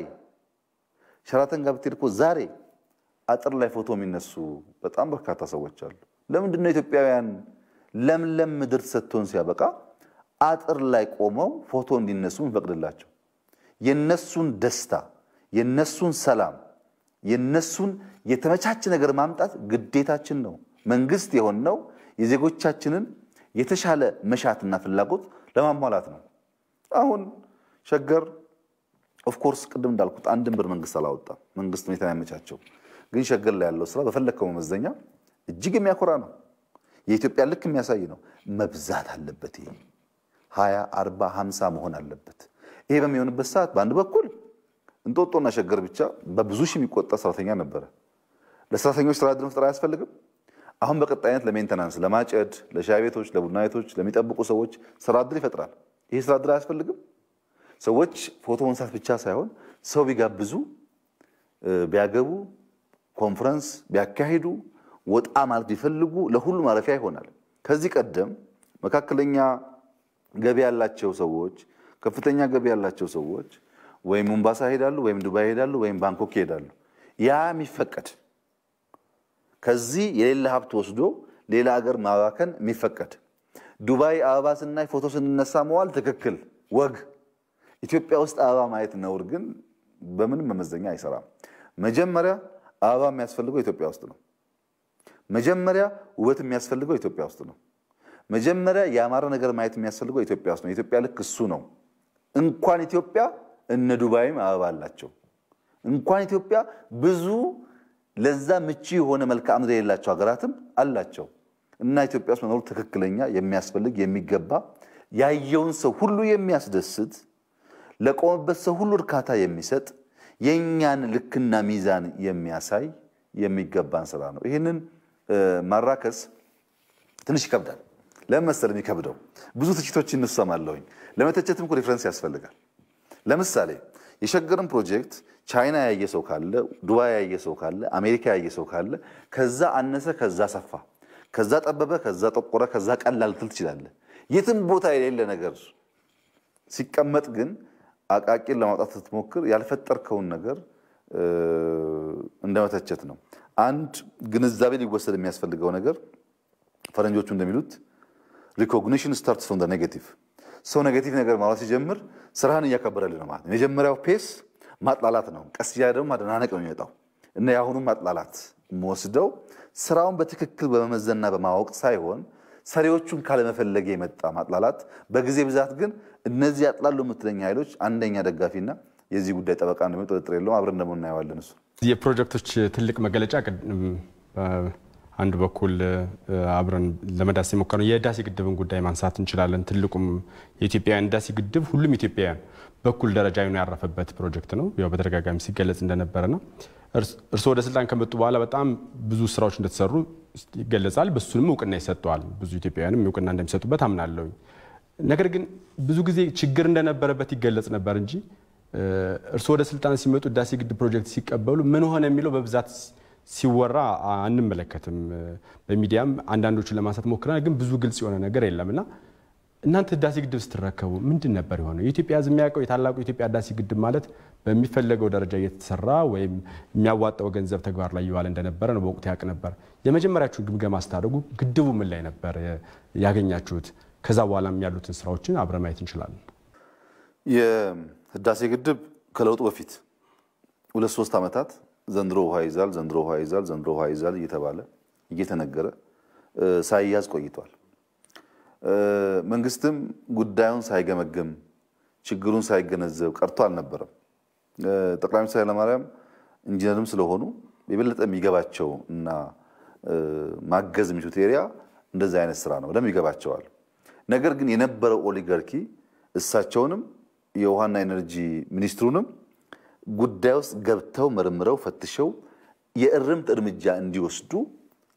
ሸራተን ጋር ብትሄድ እኮ ዛሬ አጥር ላይ ፎቶ የሚነሱ በጣም በርካታ ሰዎች አሉ። ለምንድን ነው ኢትዮጵያውያን ለምለም ምድር ሰጥቶን ሲያበቃ አጥር ላይ ቆመው ፎቶ እንዲነሱ ይፈቅድላቸው። የነሱን ደስታ፣ የነሱን ሰላም፣ የነሱን የተመቻቸ ነገር ማምጣት ግዴታችን ነው። መንግስት የሆነው የዜጎቻችንን የተሻለ መሻትና ፍላጎት ለማሟላት ነው። አሁን ሸገር ኦፍኮርስ ቅድም እንዳልኩት አንድን ብር መንግስት አላወጣም። መንግስት ሁኔታ ያመቻቸው ግን ሸገር ላይ ያለው ስራ በፈለግከው መመዘኛ እጅግ የሚያኮራ ነው። የኢትዮጵያ ልክ የሚያሳይ ነው። መብዛት አለበት ይሄ ሀያ አርባ ሀምሳ መሆን አለበት። ይሄ በሚሆንበት ሰዓት በአንድ በኩል እንጦጦና ሸገር ብቻ በብዙ ሺህ የሚቆጠር ሰራተኛ ነበረ። ለሰራተኞች ስራ ዕድል መፍጠር አያስፈልግም? አሁን በቀጣይነት ለሜንተናንስ፣ ለማጨድ፣ ለሻይ ቤቶች፣ ለቡና ቤቶች ለሚጠብቁ ሰዎች ስራ ዕድል ይፈጥራል። ይሄ ስራ ዕድል አያስፈልግም? ሰዎች ፎቶ መንሳት ብቻ ሳይሆን ሰው ቢጋብዙ፣ ቢያገቡ፣ ኮንፈረንስ ቢያካሂዱ፣ ወጣ ማለት ቢፈልጉ ለሁሉ ማረፊያ ይሆናል። ከዚህ ቀደም መካከለኛ ገቢ ያላቸው ሰዎች፣ ከፍተኛ ገቢ ያላቸው ሰዎች ወይም ሙምባሳ ይሄዳሉ፣ ወይም ዱባይ ይሄዳሉ፣ ወይም ባንኮክ ይሄዳሉ። ያ የሚፈቀድ ከዚህ የሌለ ሀብት ወስዶ ሌላ ሀገር ማባከን የሚፈቀድ ዱባይ አበባ ስናይ ፎቶ ስንነሳ መዋል ትክክል ወግ፣ ኢትዮጵያ ውስጥ አበባ ማየት ነውር ግን በምንም መመዘኛ አይሰራም። መጀመሪያ አበባ የሚያስፈልገው ኢትዮጵያ ውስጥ ነው። መጀመሪያ ውበት የሚያስፈልገው ኢትዮጵያ ውስጥ ነው። መጀመሪያ የአማረ ነገር ማየት የሚያስፈልገው ኢትዮጵያ ውስጥ ነው። ኢትዮጵያ ልክ እሱ ነው። እንኳን ኢትዮጵያ እነ ዱባይም አበባ አላቸው። እንኳን ኢትዮጵያ ብዙ ለዛ ምቹ የሆነ መልክዓ ምድር የሌላቸው ሀገራትም አላቸው። እና ኢትዮጵያ ውስጥ መኖሩ ትክክለኛ የሚያስፈልግ የሚገባ ያየውን ሰው ሁሉ የሚያስደስት ለቆመበት ሰው ሁሉ እርካታ የሚሰጥ የእኛን ልክና ሚዛን የሚያሳይ የሚገባን ስራ ነው። ይህንን ማራከስ ትንሽ ይከብዳል። ለምን መሰል የሚከብደው ብዙ ትችቶች እንሰማለሁኝ። ለመተቸትም እኮ ሪፍረንስ ያስፈልጋል። ለምሳሌ የሸገርን ፕሮጀክት ቻይና ያየ ሰው ካለ፣ ዱባይ ያየ ሰው ካለ፣ አሜሪካ ያየ ሰው ካለ፣ ከዛ አነሰ፣ ከዛ ሰፋ፣ ከዛ ጠበበ፣ ከዛ ጠቆረ፣ ከዛ ቀላል ትል ትችላለህ። የትም ቦታ የሌለ ነገር ሲቀመጥ ግን አቃቂን ለማውጣት ስትሞክር ያልፈጠርከውን ነገር እንደመተቸት ነው። አንድ ግንዛቤ ሊወሰድ የሚያስፈልገው ነገር ፈረንጆቹ እንደሚሉት ሪኮግኒሽን ስታርትስ ፍሮም ኔጌቲቭ። ሰው ኔጌቲቭ ነገር ማለት ሲጀምር ስራህን እያከበረልህ ነው ማለት ነው። የመጀመሪያው ፔስ ማጥላላት ነው። ቀስ እያለ ደግሞ ማደናነቅ ነው የሚመጣው እና የአሁኑ ማጥላላት የምወስደው ስራውን በትክክል በመመዘንና በማወቅ ሳይሆን ሰሪዎቹን ካለመፈለግ የመጣ ማጥላላት። በጊዜ ብዛት ግን እነዚህ ያጥላሉ የምትለኝ ኃይሎች አንደኛ ደጋፊና የዚህ ጉዳይ ጠበቃ እንደሚሆን ጥርጥር የለውም። አብረን ደግሞ እናየዋለን። እሱ የፕሮጀክቶች ትልቅ መገለጫ አንድ በኩል አብረን የሞከር ነው። የህዳሴ ግድብን ጉዳይ ማንሳት እንችላለን። ትልቁም የኢትዮጵያውያን ህዳሴ ግድብ ሁሉም ኢትዮጵያውያን በኩል ደረጃ ነው ያረፈበት ፕሮጀክት ነው። ያው በተደጋጋሚ ሲገለጽ እንደነበረ ና እርስ ወደ ስልጣን ከመጡ በኋላ በጣም ብዙ ስራዎች እንደተሰሩ ይገለጻል። በሱንም እውቅና ይሰጠዋል። ብዙ ኢትዮጵያውያንም እውቅና እንደሚሰጡበት አምናለሁ። ነገር ግን ብዙ ጊዜ ችግር እንደነበረበት ይገለጽ ነበር እንጂ እርስ ወደ ስልጣን ሲመጡ ህዳሴ ግድብ ፕሮጀክት ሲቀበሉ ምን ሆነ የሚለው በብዛት ሲወራ አንመለከትም። በሚዲያም አንዳንዶችን ለማንሳት ሞክረናል፣ ግን ብዙ ግልጽ የሆነ ነገር የለም እና እናንተ ህዳሴ ግድብ ስትረከቡ ምንድን ነበር የሆነው? የኢትዮጵያ ህዝብ የሚያውቀው የታላቁ የኢትዮጵያ ህዳሴ ግድብ ማለት በሚፈለገው ደረጃ እየተሰራ ወይም የሚያዋጣው ገንዘብ ተግባር ላይ ይዋል እንደነበረ ነው በወቅቱ ያውቅ ነበር። የመጀመሪያችሁን ግምገማ ስታደርጉ ግድቡ ምን ላይ ነበር ያገኛችሁት? ከዛ በኋላም ያሉትን ስራዎችን አብረን ማየት እንችላለን። የህዳሴ ግድብ ከለውጡ በፊት ሁለት ሶስት ዓመታት ዘንድሮ ውሃ ይዛል፣ ዘንድሮ ውሃ ይዛል፣ ዘንድሮ ውሃ ይዛል እየተባለ እየተነገረ ሳይያዝ ቆይቷል። መንግስትም ጉዳዩን ሳይገመግም ችግሩን ሳይገነዘብ ቀርቶ አልነበረም። ጠቅላይ ሚኒስትር ኃይለማርያም ኢንጂነርም ስለሆኑ የበለጠ የሚገባቸው እና ማገዝ የሚችሉት ኤሪያ እንደዚህ አይነት ስራ ነው፣ በደንብ ይገባቸዋል። ነገር ግን የነበረው ኦሊጋርኪ እሳቸውንም የውሃና ኤነርጂ ሚኒስትሩንም ጉዳይ ውስጥ ገብተው መርምረው ፈትሸው የእርምት እርምጃ እንዲወስዱ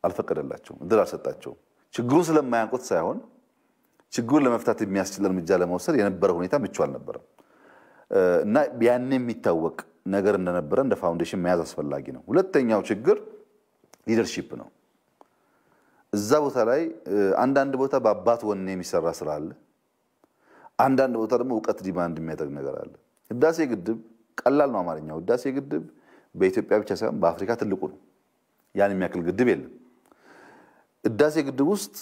አልፈቀደላቸውም፣ እድል አልሰጣቸውም። ችግሩን ስለማያውቁት ሳይሆን ችግሩን ለመፍታት የሚያስችል እርምጃ ለመውሰድ የነበረ ሁኔታ ምቹ አልነበረም እና ያኔ የሚታወቅ ነገር እንደነበረ እንደ ፋውንዴሽን መያዝ አስፈላጊ ነው። ሁለተኛው ችግር ሊደርሺፕ ነው። እዛ ቦታ ላይ አንዳንድ ቦታ በአባት ወኔ የሚሰራ ስራ አለ። አንዳንድ ቦታ ደግሞ እውቀት ዲማንድ የሚያደርግ ነገር አለ። ህዳሴ ግድብ ቀላል ነው አማርኛ። ህዳሴ ግድብ በኢትዮጵያ ብቻ ሳይሆን በአፍሪካ ትልቁ ነው። ያን የሚያክል ግድብ የለም። ህዳሴ ግድብ ውስጥ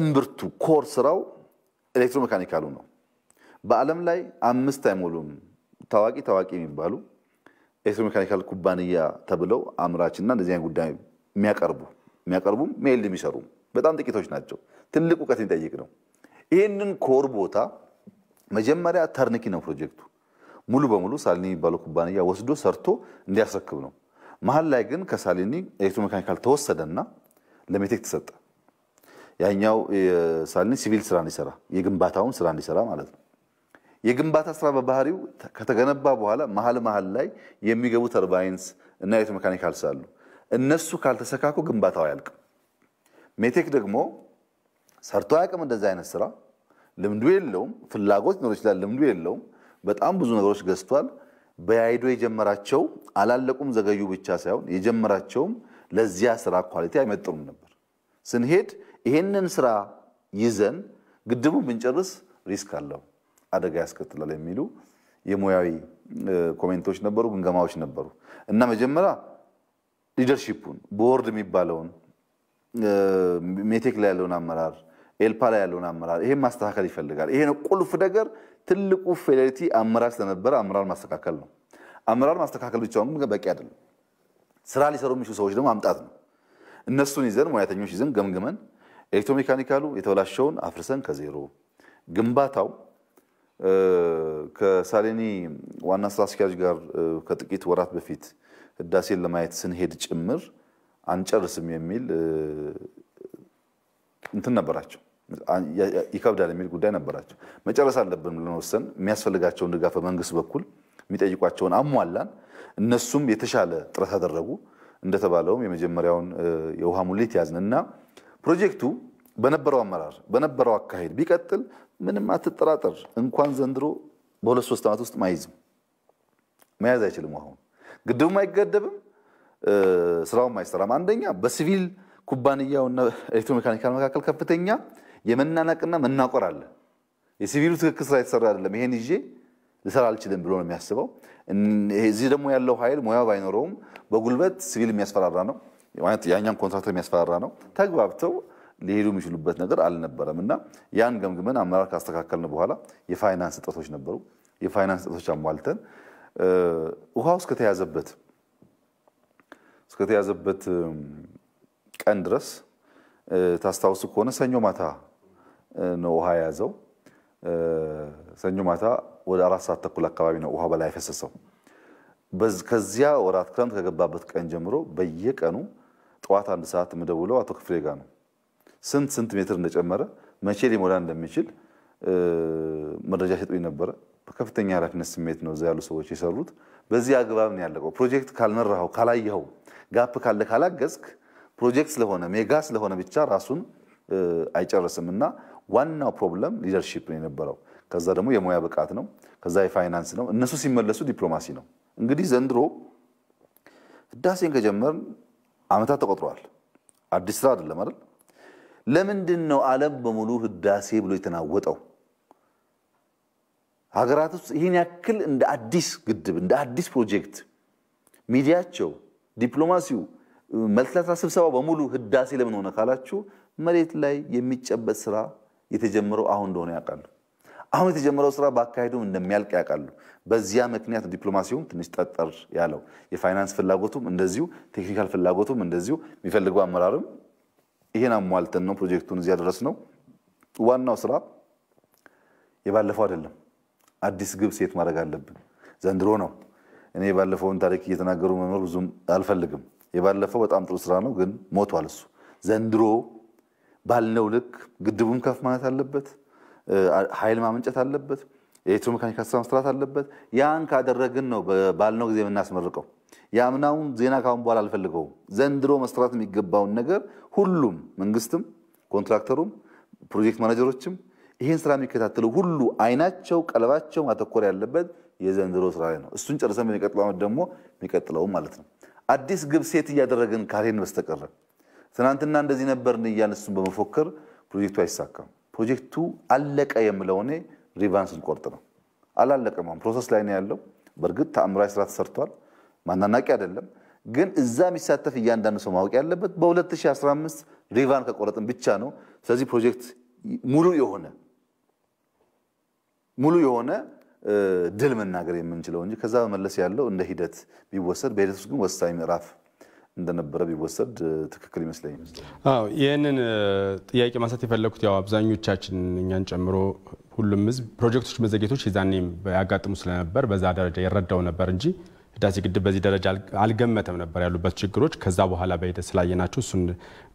እምብርቱ ኮር ስራው ኤሌክትሮሜካኒካሉ ነው። በዓለም ላይ አምስት አይሞሉም ታዋቂ ታዋቂ የሚባሉ ኤሌክትሮሜካኒካል ኩባንያ ተብለው አምራችና እንደዚህ አይነት ጉዳይ የሚያቀርቡ የሚያቀርቡም ሜል የሚሰሩ በጣም ጥቂቶች ናቸው። ትልቅ እውቀት የሚጠይቅ ነው። ይህንን ኮር ቦታ መጀመሪያ ተርንኪ ነው ፕሮጀክቱ። ሙሉ በሙሉ ሳሊኒ የሚባለው ኩባንያ ወስዶ ሰርቶ እንዲያስረክብ ነው። መሀል ላይ ግን ከሳሊኒ ኤሌክትሮ ሜካኒካል ተወሰደና ለሜቴክ ተሰጠ። ያኛው ሳሊኒ ሲቪል ስራ እንዲሰራ የግንባታውን ስራ እንዲሰራ ማለት ነው። የግንባታ ስራ በባህሪው ከተገነባ በኋላ መሀል መሀል ላይ የሚገቡ ተርባይንስ እና ኤሌክትሮ ሜካኒካልስ አሉ። እነሱ ካልተሰካኩ ግንባታው አያልቅም። ሜቴክ ደግሞ ሰርቶ አያውቅም። እንደዚህ አይነት ስራ ልምዱ የለውም። ፍላጎት ሊኖር ይችላል፣ ልምዱ የለውም። በጣም ብዙ ነገሮች ገዝቷል። በያይዶ የጀመራቸው አላለቁም ዘገዩ ብቻ ሳይሆን የጀመራቸውም ለዚያ ስራ ኳሊቲ አይመጥኑም ነበር። ስንሄድ ይሄንን ስራ ይዘን ግድቡ ብንጨርስ ሪስክ አለው፣ አደጋ ያስከትላል የሚሉ የሙያዊ ኮሜንቶች ነበሩ፣ ግምገማዎች ነበሩ እና መጀመሪያ ሊደርሺፑን ቦርድ የሚባለውን ሜቴክ ላይ ያለውን አመራር ኤልፓ ላይ ያለውን አመራር ይሄን ማስተካከል ይፈልጋል። ይሄ ነው ቁልፍ ነገር ትልቁ ፌዴሪቲ አመራር ስለነበረ አመራር ማስተካከል ነው። አመራር ማስተካከል ብቻውን ግን በቂ አይደለም። ስራ ሊሰሩ የሚችሉ ሰዎች ደግሞ ማምጣት ነው። እነሱን ይዘን ሙያተኞች ይዘን ገምግመን ኤሌክትሮሜካኒካሉ የተበላሸውን አፍርሰን ከዜሮ ግንባታው ከሳሌኒ ዋና ስራ አስኪያጅ ጋር ከጥቂት ወራት በፊት ህዳሴን ለማየት ስንሄድ ጭምር አንጨርስም የሚል እንትን ነበራቸው። ይከብዳል የሚል ጉዳይ ነበራቸው። መጨረስ አለብን ብለን ወሰን የሚያስፈልጋቸውን ድጋፍ በመንግስት በኩል የሚጠይቋቸውን አሟላን። እነሱም የተሻለ ጥረት አደረጉ። እንደተባለውም የመጀመሪያውን የውሃ ሙሌት ያዝን እና ፕሮጀክቱ በነበረው አመራር በነበረው አካሄድ ቢቀጥል ምንም አትጠራጠር፣ እንኳን ዘንድሮ በሁለት ሶስት ዓመት ውስጥ ማይዝም መያዝ አይችልም። አሁን ግድቡም አይገደብም፣ ስራውም አይሰራም። አንደኛ በሲቪል ኩባንያውና ኤሌክትሮሜካኒካል መካከል ከፍተኛ የመናናቅና መናቆር አለ። የሲቪሉ ትክክል ስራ የተሰራ አይደለም፣ ይሄን ይዤ ልሰራ አልችልም ብሎ ነው የሚያስበው። እዚህ ደግሞ ያለው ኃይል ሙያ ባይኖረውም በጉልበት ሲቪል የሚያስፈራራ ነው፣ ያኛን ኮንትራክተር የሚያስፈራራ ነው። ተግባብተው ሊሄዱ የሚችሉበት ነገር አልነበረም እና ያን ገምግመን አመራር ካስተካከልን በኋላ የፋይናንስ እጥረቶች ነበሩ። የፋይናንስ እጥረቶች አሟልተን ውሃው እስከተያዘበት እስከተያዘበት ቀን ድረስ ታስታውሱ ከሆነ ሰኞ ማታ ነው ውሃ የያዘው። ሰኞ ማታ ወደ አራት ሰዓት ተኩል አካባቢ ነው ውሃ በላይ ያፈሰሰው። ከዚያ ወራት ክረምት ከገባበት ቀን ጀምሮ በየቀኑ ጠዋት አንድ ሰዓት የምደውለው አቶ ክፍሌ ጋር ነው። ስንት ስንት ሜትር እንደጨመረ መቼ ሊሞላ እንደሚችል መረጃ ሲሰጡኝ ነበረ። በከፍተኛ ኃላፊነት ስሜት ነው እዚያ ያሉ ሰዎች የሰሩት። በዚህ አግባብ ነው ያለቀው። ፕሮጀክት ካልመራኸው፣ ካላየኸው፣ ጋፕ ካለ ካላገዝክ ፕሮጀክት ስለሆነ ሜጋ ስለሆነ ብቻ ራሱን አይጨርስም እና ዋናው ፕሮብለም ሊደርሺፕ ነው የነበረው። ከዛ ደግሞ የሙያ ብቃት ነው፣ ከዛ የፋይናንስ ነው። እነሱ ሲመለሱ ዲፕሎማሲ ነው። እንግዲህ ዘንድሮ ህዳሴን ከጀመርን ዓመታት ተቆጥረዋል። አዲስ ስራ አይደለም አይደል? ለምንድን ነው ዓለም በሙሉ ህዳሴ ብሎ የተናወጠው? ሀገራት ውስጥ ይህን ያክል እንደ አዲስ ግድብ እንደ አዲስ ፕሮጀክት ሚዲያቸው፣ ዲፕሎማሲው፣ መልቲላተራል ስብሰባ በሙሉ ህዳሴ ለምን ሆነ ካላችሁ መሬት ላይ የሚጨበጥ ስራ የተጀመረው አሁን እንደሆነ ያውቃሉ። አሁን የተጀመረው ስራ በአካሄዱም እንደሚያልቅ ያውቃሉ። በዚያ ምክንያት ዲፕሎማሲውም ትንሽ ጠጠር ያለው የፋይናንስ ፍላጎቱም እንደዚሁ፣ ቴክኒካል ፍላጎቱም እንደዚሁ፣ የሚፈልገው አመራርም ይሄን አሟልተን ነው ፕሮጀክቱን እዚያ ድረስ ነው። ዋናው ስራ የባለፈው አይደለም። አዲስ ግብ ሴት ማድረግ አለብን። ዘንድሮ ነው። እኔ የባለፈውን ታሪክ እየተናገሩ መኖር ብዙም አልፈልግም። የባለፈው በጣም ጥሩ ስራ ነው፣ ግን ሞቷል እሱ ዘንድሮ ባልነው ልክ ግድቡም ከፍ ማለት አለበት፣ ኃይል ማመንጨት አለበት፣ የኤሌክትሮ ሜካኒክ ስራ መስራት አለበት። ያን ካደረግን ነው ባልነው ጊዜ የምናስመርቀው። የአምናውን ዜና ካሁን በኋላ አልፈልገውም። ዘንድሮ መስራት የሚገባውን ነገር ሁሉም መንግስትም፣ ኮንትራክተሩም፣ ፕሮጀክት ማናጀሮችም ይህን ስራ የሚከታተሉ ሁሉ አይናቸው ቀለባቸው ማተኮር ያለበት የዘንድሮ ስራ ላይ ነው። እሱን ጨርሰን የሚቀጥለው ዓመት ደግሞ የሚቀጥለውም ማለት ነው። አዲስ ግብ ሴት እያደረግን ካሄድን በስተቀረ ትናንትና እንደዚህ ነበርን እያልን እሱን በመፎከር ፕሮጀክቱ አይሳካም። ፕሮጀክቱ አለቀ የምለው እኔ ሪቫንስ ስንቆርጥ ነው። አላለቀም፣ ፕሮሰስ ላይ ነው ያለው። በእርግጥ ተአምራዊ ስራ ተሰርቷል፣ ማናናቂ አይደለም። ግን እዛ የሚሳተፍ እያንዳንዱ ሰው ማወቅ ያለበት በ2015 ሪቫን ከቆረጥን ብቻ ነው። ስለዚህ ፕሮጀክት ሙሉ የሆነ ሙሉ የሆነ ድል መናገር የምንችለው እንጂ ከዛ በመለስ ያለው እንደ ሂደት ቢወሰድ በሂደት ውስጥ ግን ወሳኝ ምዕራፍ እንደነበረ ቢወሰድ ትክክል ይመስለኝ። አዎ ይህንን ጥያቄ ማንሳት የፈለግኩት ያው አብዛኞቻችን እኛን ጨምሮ ሁሉም ህዝብ ፕሮጀክቶች መዘጌቶች የዛኔም ያጋጥሙ ስለነበር በዛ ደረጃ የረዳው ነበር እንጂ ህዳሴ ግድብ በዚህ ደረጃ አልገመተም ነበር ያሉበት ችግሮች ከዛ በኋላ በሂደት ስላየናቸው እሱን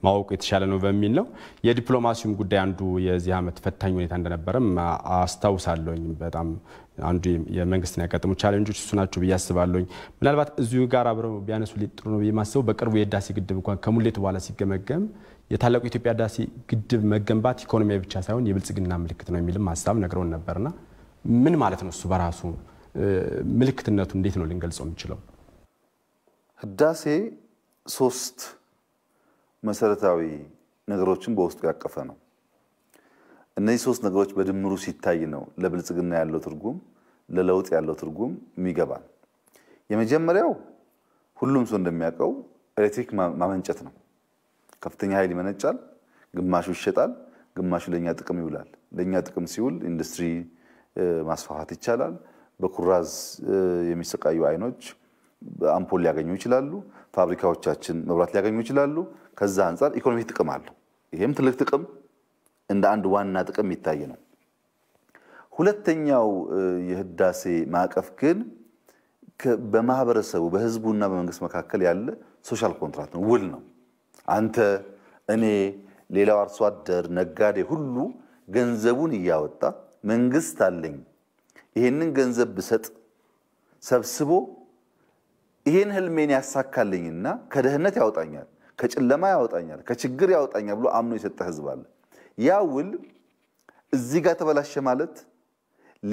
ማወቁ የተሻለ ነው በሚል ነው። የዲፕሎማሲውም ጉዳይ አንዱ የዚህ ዓመት ፈታኝ ሁኔታ እንደነበረም አስታውሳለሁኝ። በጣም አንዱ የመንግስትን ያጋጠሙ ቻለንጆች እሱ ናቸው ብዬ አስባለሁኝ። ምናልባት እዚሁ ጋር አብረው ቢያነሱ ጥሩ ነው ብዬ ማስበው በቅርቡ የህዳሴ ግድብ እንኳን ከሙሌቱ በኋላ ሲገመገም የታላቁ ኢትዮጵያ ህዳሴ ግድብ መገንባት ኢኮኖሚያዊ ብቻ ሳይሆን የብልጽግና ምልክት ነው የሚልም ሀሳብ ነግረውን ነበርና ምን ማለት ነው እሱ በራሱ ምልክትነቱ እንዴት ነው ልንገልጸው የምንችለው? ህዳሴ ሶስት መሰረታዊ ነገሮችን በውስጡ ያቀፈ ነው። እነዚህ ሶስት ነገሮች በድምሩ ሲታይ ነው ለብልጽግና ያለው ትርጉም፣ ለለውጥ ያለው ትርጉም የሚገባል። የመጀመሪያው ሁሉም ሰው እንደሚያውቀው ኤሌክትሪክ ማመንጨት ነው። ከፍተኛ ኃይል ይመነጫል፣ ግማሹ ይሸጣል፣ ግማሹ ለእኛ ጥቅም ይውላል። ለእኛ ጥቅም ሲውል ኢንዱስትሪ ማስፋፋት ይቻላል። በኩራዝ የሚሰቃዩ አይኖች አምፖል ሊያገኙ ይችላሉ። ፋብሪካዎቻችን መብራት ሊያገኙ ይችላሉ። ከዛ አንጻር ኢኮኖሚ ጥቅም አለው። ይህም ትልቅ ጥቅም እንደ አንድ ዋና ጥቅም የሚታይ ነው። ሁለተኛው የህዳሴ ማዕቀፍ ግን በማህበረሰቡ በህዝቡና በመንግስት መካከል ያለ ሶሻል ኮንትራት ነው፣ ውል ነው። አንተ፣ እኔ፣ ሌላው አርሶ አደር፣ ነጋዴ ሁሉ ገንዘቡን እያወጣ መንግስት አለኝ ይሄንን ገንዘብ ብሰጥ ሰብስቦ ይሄን ህልሜን ያሳካልኝና ከደህንነት ያወጣኛል፣ ከጨለማ ያወጣኛል፣ ከችግር ያወጣኛል ብሎ አምኖ የሰጠ ህዝብ አለ። ያ ውል እዚህ ጋር ተበላሸ ማለት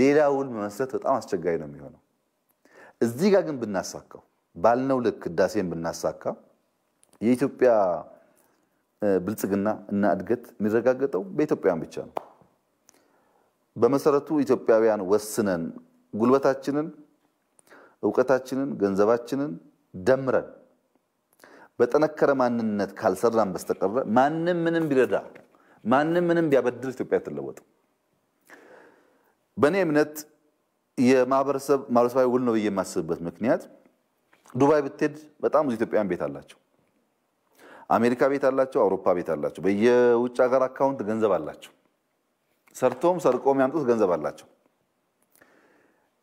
ሌላ ውል መመስረት በጣም አስቸጋሪ ነው የሚሆነው። እዚህ ጋር ግን ብናሳካው ባልነው ልክ ህዳሴን ብናሳካ የኢትዮጵያ ብልጽግና እና እድገት የሚረጋገጠው በኢትዮጵያውያን ብቻ ነው። በመሰረቱ ኢትዮጵያውያን ወስነን ጉልበታችንን፣ እውቀታችንን፣ ገንዘባችንን ደምረን በጠነከረ ማንነት ካልሰራን በስተቀረ ማንም ምንም ቢረዳ ማንም ምንም ቢያበድር ኢትዮጵያ አትለወጥም። በእኔ እምነት የማህበረሰብ ማህበረሰባዊ ውል ነው ብዬ የማስብበት ምክንያት ዱባይ ብትሄድ በጣም ብዙ ኢትዮጵያውያን ቤት አላቸው። አሜሪካ ቤት አላቸው። አውሮፓ ቤት አላቸው። በየውጭ ሀገር አካውንት ገንዘብ አላቸው። ሰርቶም ሰርቆ የሚያምጡት ገንዘብ አላቸው።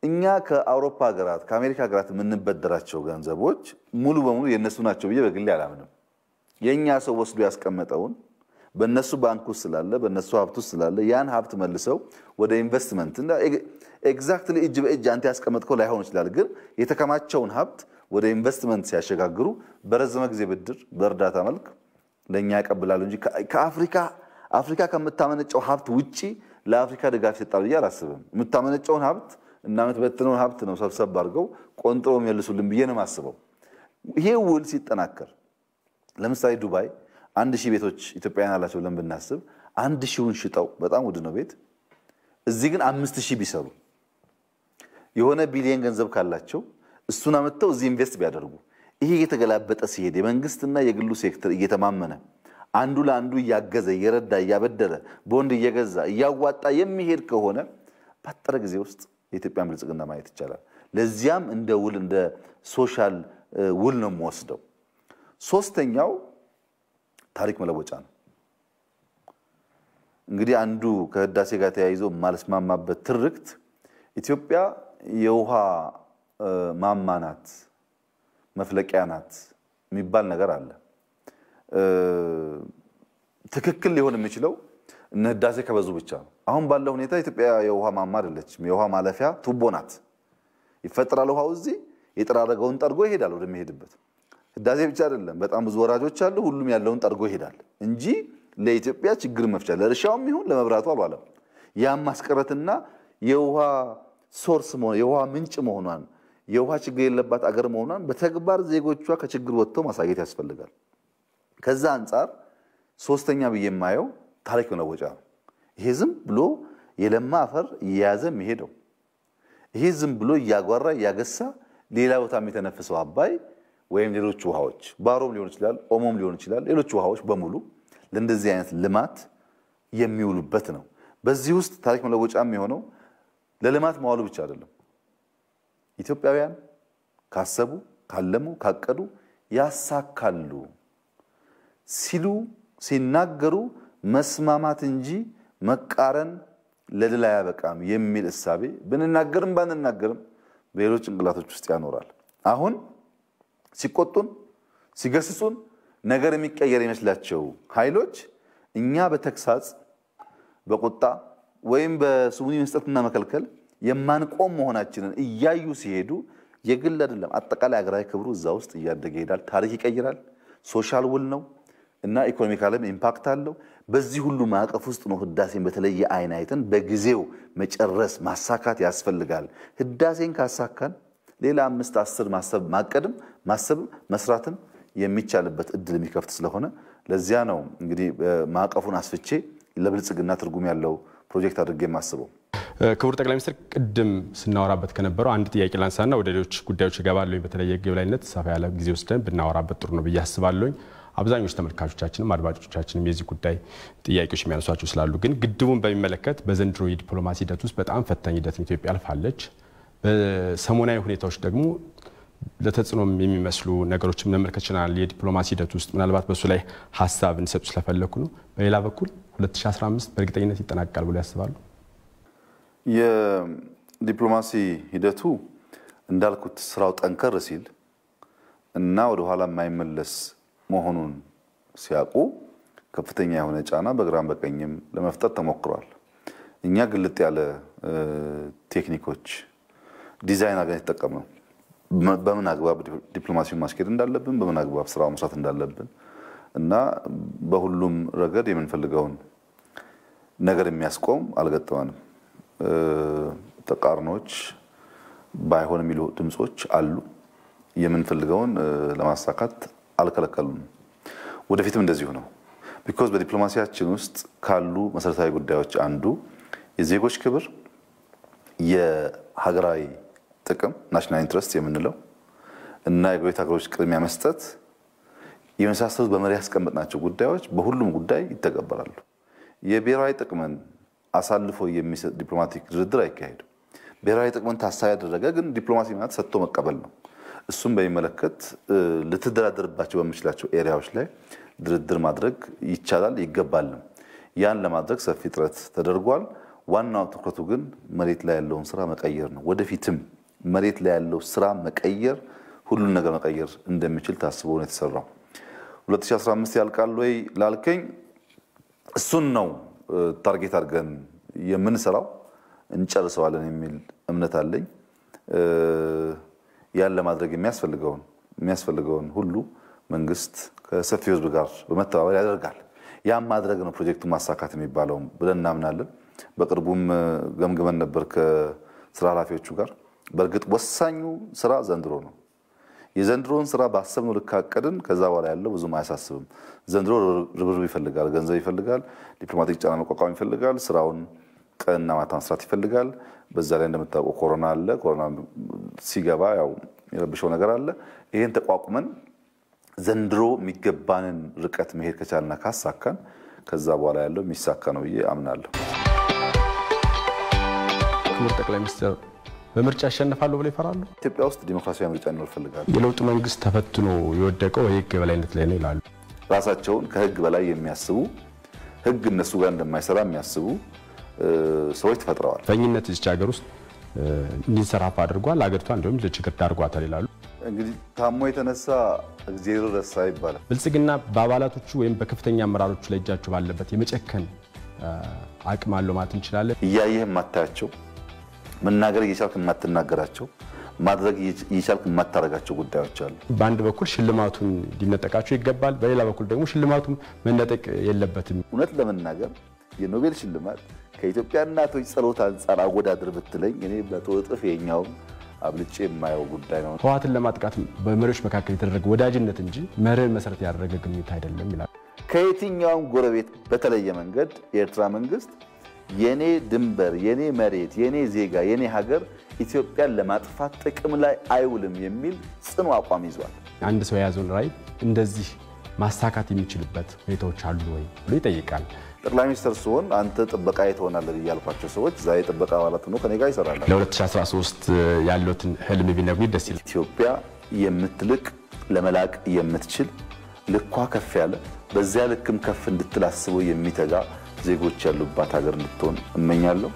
እኛ ከአውሮፓ ሀገራት ከአሜሪካ ሀገራት የምንበደራቸው ገንዘቦች ሙሉ በሙሉ የእነሱ ናቸው ብዬ በግሌ አላምንም። የእኛ ሰው ወስዶ ያስቀመጠውን በእነሱ ባንክ ውስጥ ስላለ በእነሱ ሀብት ውስጥ ስላለ ያን ሀብት መልሰው ወደ ኢንቨስትመንት ኤግዛክትሊ እጅ በእጅ አንተ ያስቀመጥከው ላይሆን ይችላል፣ ግን የተከማቸውን ሀብት ወደ ኢንቨስትመንት ሲያሸጋግሩ በረዘመ ጊዜ ብድር በእርዳታ መልክ ለእኛ ያቀብላሉ እንጂ ከአፍሪካ አፍሪካ ከምታመነጨው ሀብት ውጪ ለአፍሪካ ድጋፍ ይሰጣል ብዬ አላስብም። የምታመነጨውን ሀብት እና የምትበትነውን ሀብት ነው ሰብሰብ አድርገው ቆንጥሮ የሚመልሱልን ብዬ ነው የማስበው። ይሄ ውል ሲጠናከር ለምሳሌ ዱባይ አንድ ሺህ ቤቶች ኢትዮጵያውያን አላቸው ብለን ብናስብ አንድ ሺውን ሽጠው በጣም ውድ ነው ቤት እዚህ ግን አምስት ሺህ ቢሰሩ የሆነ ቢሊየን ገንዘብ ካላቸው እሱን አመጥተው እዚህ ኢንቨስት ቢያደርጉ ይሄ እየተገላበጠ ሲሄድ የመንግስትና የግሉ ሴክተር እየተማመነ አንዱ ለአንዱ እያገዘ እየረዳ እያበደረ ቦንድ እየገዛ እያዋጣ የሚሄድ ከሆነ ባጠረ ጊዜ ውስጥ የኢትዮጵያን ብልጽግና ማየት ይቻላል። ለዚያም እንደ ውል እንደ ሶሻል ውል ነው የምወስደው። ሶስተኛው ታሪክ መለወጫ ነው። እንግዲህ አንዱ ከህዳሴ ጋር ተያይዞ የማልስማማበት ትርክት ኢትዮጵያ የውሃ ማማ ናት፣ መፍለቂያ ናት የሚባል ነገር አለ። ትክክል ሊሆን የሚችለው እነ ህዳሴ ከበዙ ብቻ ነው። አሁን ባለው ሁኔታ ኢትዮጵያ የውሃ ማማ አይደለችም። የውሃ ማለፊያ ቱቦ ናት። ይፈጠራል ውሃው እዚህ የጠራረገውን ጠርጎ ይሄዳል ወደሚሄድበት። ህዳሴ ብቻ አይደለም፣ በጣም ብዙ ወራጆች አሉ። ሁሉም ያለውን ጠርጎ ይሄዳል እንጂ ለኢትዮጵያ ችግር መፍቻ ለእርሻውም ይሁን ለመብራቱ አልዋለም። ያም ማስቀረትና የውሃ ሶርስ የውሃ ምንጭ መሆኗን የውሃ ችግር የለባት አገር መሆኗን በተግባር ዜጎቿ ከችግር ወጥተው ማሳየት ያስፈልጋል። ከዛ አንጻር ሶስተኛ ብዬ የማየው ታሪክ መለወጫ ነው። ይሄ ዝም ብሎ የለማ አፈር እየያዘ የሚሄደው ይሄ ዝም ብሎ እያጓራ እያገሳ ሌላ ቦታ የተነፈሰው አባይ ወይም ሌሎች ውሃዎች ባሮም ሊሆን ይችላል፣ ኦሞም ሊሆን ይችላል። ሌሎች ውሃዎች በሙሉ ለእንደዚህ አይነት ልማት የሚውሉበት ነው። በዚህ ውስጥ ታሪክ መለወጫ የሚሆነው ለልማት መዋሉ ብቻ አይደለም። ኢትዮጵያውያን ካሰቡ፣ ካለሙ፣ ካቀዱ ያሳካሉ። ሲሉ ሲናገሩ መስማማት እንጂ መቃረን ለድል አያበቃም የሚል እሳቤ ብንናገርም ባንናገርም በሌሎች ጭንቅላቶች ውስጥ ያኖራል። አሁን ሲቆጡን ሲገስጹን ነገር የሚቀየር ይመስላቸው ኃይሎች እኛ በተግሳጽ በቁጣ ወይም በስሙኒ መስጠትና መከልከል የማንቆም መሆናችንን እያዩ ሲሄዱ የግል አይደለም አጠቃላይ አገራዊ ክብሩ እዛ ውስጥ እያደገ ይሄዳል። ታሪክ ይቀይራል። ሶሻል ውል ነው። እና ኢኮኖሚካልም ኢምፓክት አለው። በዚህ ሁሉ ማዕቀፍ ውስጥ ነው ህዳሴን በተለየ አይን አይተን በጊዜው መጨረስ ማሳካት ያስፈልጋል። ህዳሴን ካሳካን ሌላ አምስት አስር ማሰብ ማቀድም ማሰብ መስራትም የሚቻልበት እድል የሚከፍት ስለሆነ ለዚያ ነው እንግዲህ ማዕቀፉን አስፍቼ ለብልጽግና ትርጉም ያለው ፕሮጀክት አድርጌ የማስበው። ክቡር ጠቅላይ ሚኒስትር ቅድም ስናወራበት ከነበረው አንድ ጥያቄ ላንሳና ወደ ሌሎች ጉዳዮች እገባለሁኝ። በተለየ ግብ ላይነት ሰፋ ያለ ጊዜ ውስደን ብናወራበት ጥሩ ነው ብዬ አስባለሁኝ። አብዛኞች ተመልካቾቻችንም አድማጮቻችንም የዚህ ጉዳይ ጥያቄዎች የሚያነሷቸው ስላሉ ግን ግድቡን በሚመለከት በዘንድሮ የዲፕሎማሲ ሂደት ውስጥ በጣም ፈታኝ ሂደትን ኢትዮጵያ አልፋለች። በሰሞናዊ ሁኔታዎች ደግሞ ለተጽዕኖም የሚመስሉ ነገሮችም መመልከት ችለናል። የዲፕሎማሲ ሂደት ውስጥ ምናልባት በእሱ ላይ ሀሳብ እንዲሰጡ ስለፈለኩ ነው። በሌላ በኩል 2015 በእርግጠኝነት ይጠናቀቃል ብሎ ያስባሉ? የዲፕሎማሲ ሂደቱ እንዳልኩት ስራው ጠንከር ሲል እና ወደኋላ የማይመለስ መሆኑን ሲያውቁ ከፍተኛ የሆነ ጫና በግራም በቀኝም ለመፍጠር ተሞክሯል። እኛ ግልጥ ያለ ቴክኒኮች ዲዛይን አገን የተጠቀመ በምን አግባብ ዲፕሎማሲውን ማስኬድ እንዳለብን፣ በምን አግባብ ስራ መስራት እንዳለብን እና በሁሉም ረገድ የምንፈልገውን ነገር የሚያስቆም አልገጠመንም። ተቃርኖች ባይሆን የሚሉ ድምፆች አሉ። የምንፈልገውን ለማሳካት አልከለከሉም። ወደፊትም እንደዚሁ ነው። ቢኮዝ በዲፕሎማሲያችን ውስጥ ካሉ መሰረታዊ ጉዳዮች አንዱ የዜጎች ክብር፣ የሀገራዊ ጥቅም ናሽናል ኢንትረስት የምንለው እና የጎረቤት ሀገሮች ቅድሚያ መስጠት የመሳሰሉት በመሪ ያስቀመጥናቸው ጉዳዮች በሁሉም ጉዳይ ይተገበራሉ። የብሔራዊ ጥቅምን አሳልፎ የሚሰጥ ዲፕሎማቲክ ድርድር አይካሄድም። ብሔራዊ ጥቅምን ታሳቢ ያደረገ ግን ዲፕሎማሲ ማለት ሰጥቶ መቀበል ነው። እሱም በሚመለከት ልትደራደርባቸው በምችላቸው ኤሪያዎች ላይ ድርድር ማድረግ ይቻላል ይገባልም። ያን ለማድረግ ሰፊ ጥረት ተደርጓል። ዋናው ትኩረቱ ግን መሬት ላይ ያለውን ስራ መቀየር ነው። ወደፊትም መሬት ላይ ያለው ስራ መቀየር ሁሉን ነገር መቀየር እንደሚችል ታስቦ ነው የተሰራው። 2015 ያልቃል ወይ ላልከኝ እሱን ነው ታርጌት አድርገን የምንሰራው፣ እንጨርሰዋለን የሚል እምነት አለኝ። ያን ለማድረግ የሚያስፈልገውን የሚያስፈልገውን ሁሉ መንግስት ከሰፊው ህዝብ ጋር በመተባበር ያደርጋል። ያም ማድረግ ነው ፕሮጀክቱ ማሳካት የሚባለውም ብለን እናምናለን። በቅርቡም ገምግመን ነበር ከስራ ኃላፊዎቹ ጋር። በእርግጥ ወሳኙ ስራ ዘንድሮ ነው። የዘንድሮን ስራ ባሰብነው ልክ አቀድን። ከዛ በኋላ ያለው ብዙም አያሳስብም። ዘንድሮ ርብርብ ይፈልጋል፣ ገንዘብ ይፈልጋል፣ ዲፕሎማቲክ ጫና መቋቋም ይፈልጋል፣ ስራውን ቀንና ማታ መስራት ይፈልጋል። በዛ ላይ እንደምታውቀው ኮሮና አለ። ኮሮና ሲገባ ያው የረብሸው ነገር አለ። ይህን ተቋቁመን ዘንድሮ የሚገባንን ርቀት መሄድ ከቻልና ካሳካን ከዛ በኋላ ያለው የሚሳካ ነው ብዬ አምናለሁ። ክቡር ጠቅላይ ሚኒስትር በምርጫ ያሸንፋለሁ ብለው ይፈራሉ? ኢትዮጵያ ውስጥ ዲሞክራሲያዊ ምርጫ እንኖር ፈልጋሉ። የለውጥ መንግስት ተፈትኖ የወደቀው የህግ የበላይነት ላይ ነው ይላሉ። ራሳቸውን ከህግ በላይ የሚያስቡ ህግ እነሱ ጋር እንደማይሰራ የሚያስቡ ሰዎች ተፈጥረዋል። ፈኝነት እዚች ሀገር ውስጥ እንዲንሰራፋ አድርጓል። አገሪቷ እንዲሁም ለችግር ዳርጓታል ይላሉ። እንግዲህ ታሞ የተነሳ እግዜር ረሳ ይባላል። ብልጽግና በአባላቶቹ ወይም በከፍተኛ አመራሮቹ ላይ እጃቸው ባለበት የመጨከን አቅም አለው ማለት እንችላለን። እያየህ የማታያቸው መናገር እየቻልክ የማትናገራቸው ማድረግ እየቻልክ የማታረጋቸው ጉዳዮች አሉ። በአንድ በኩል ሽልማቱን ሊነጠቃቸው ይገባል፣ በሌላ በኩል ደግሞ ሽልማቱም መነጠቅ የለበትም። እውነት ለመናገር የኖቤል ሽልማት ከኢትዮጵያ እናቶች ጸሎት አንጻር አወዳድር ብትለኝ እኔ በተወጥፍ የኛውም አብልጬ የማየው ጉዳይ ነው። ህወሓትን ለማጥቃት በመሪዎች መካከል የተደረገ ወዳጅነት እንጂ መርህን መሰረት ያደረገ ግንኙነት አይደለም ይላል። ከየትኛውም ጎረቤት በተለየ መንገድ የኤርትራ መንግስት የኔ ድንበር፣ የኔ መሬት፣ የኔ ዜጋ፣ የኔ ሀገር ኢትዮጵያን ለማጥፋት ጥቅም ላይ አይውልም የሚል ጽኑ አቋም ይዟል። አንድ ሰው የያዘውን ራዕይ እንደዚህ ማሳካት የሚችልበት ሁኔታዎች አሉ ወይ ብሎ ይጠይቃል። ጠቅላይ ሚኒስትር ሲሆን አንተ ጥበቃ ትሆናለህ እያልኳቸው ሰዎች ዛሬ የጥበቃ አባላት ሆኖ ከኔ ጋር ይሰራል። ለ2013 ያለትን ህልም ቢነግሩኝ ደስ ይላል። ኢትዮጵያ የምትልቅ ለመላቅ የምትችል ልኳ ከፍ ያለ በዚያ ልክም ከፍ እንድትል አስቦ የሚተጋ ዜጎች ያሉባት ሀገር እንድትሆን እመኛለሁ።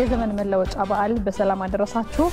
የዘመን መለወጫ በዓል በሰላም አደረሳችሁ።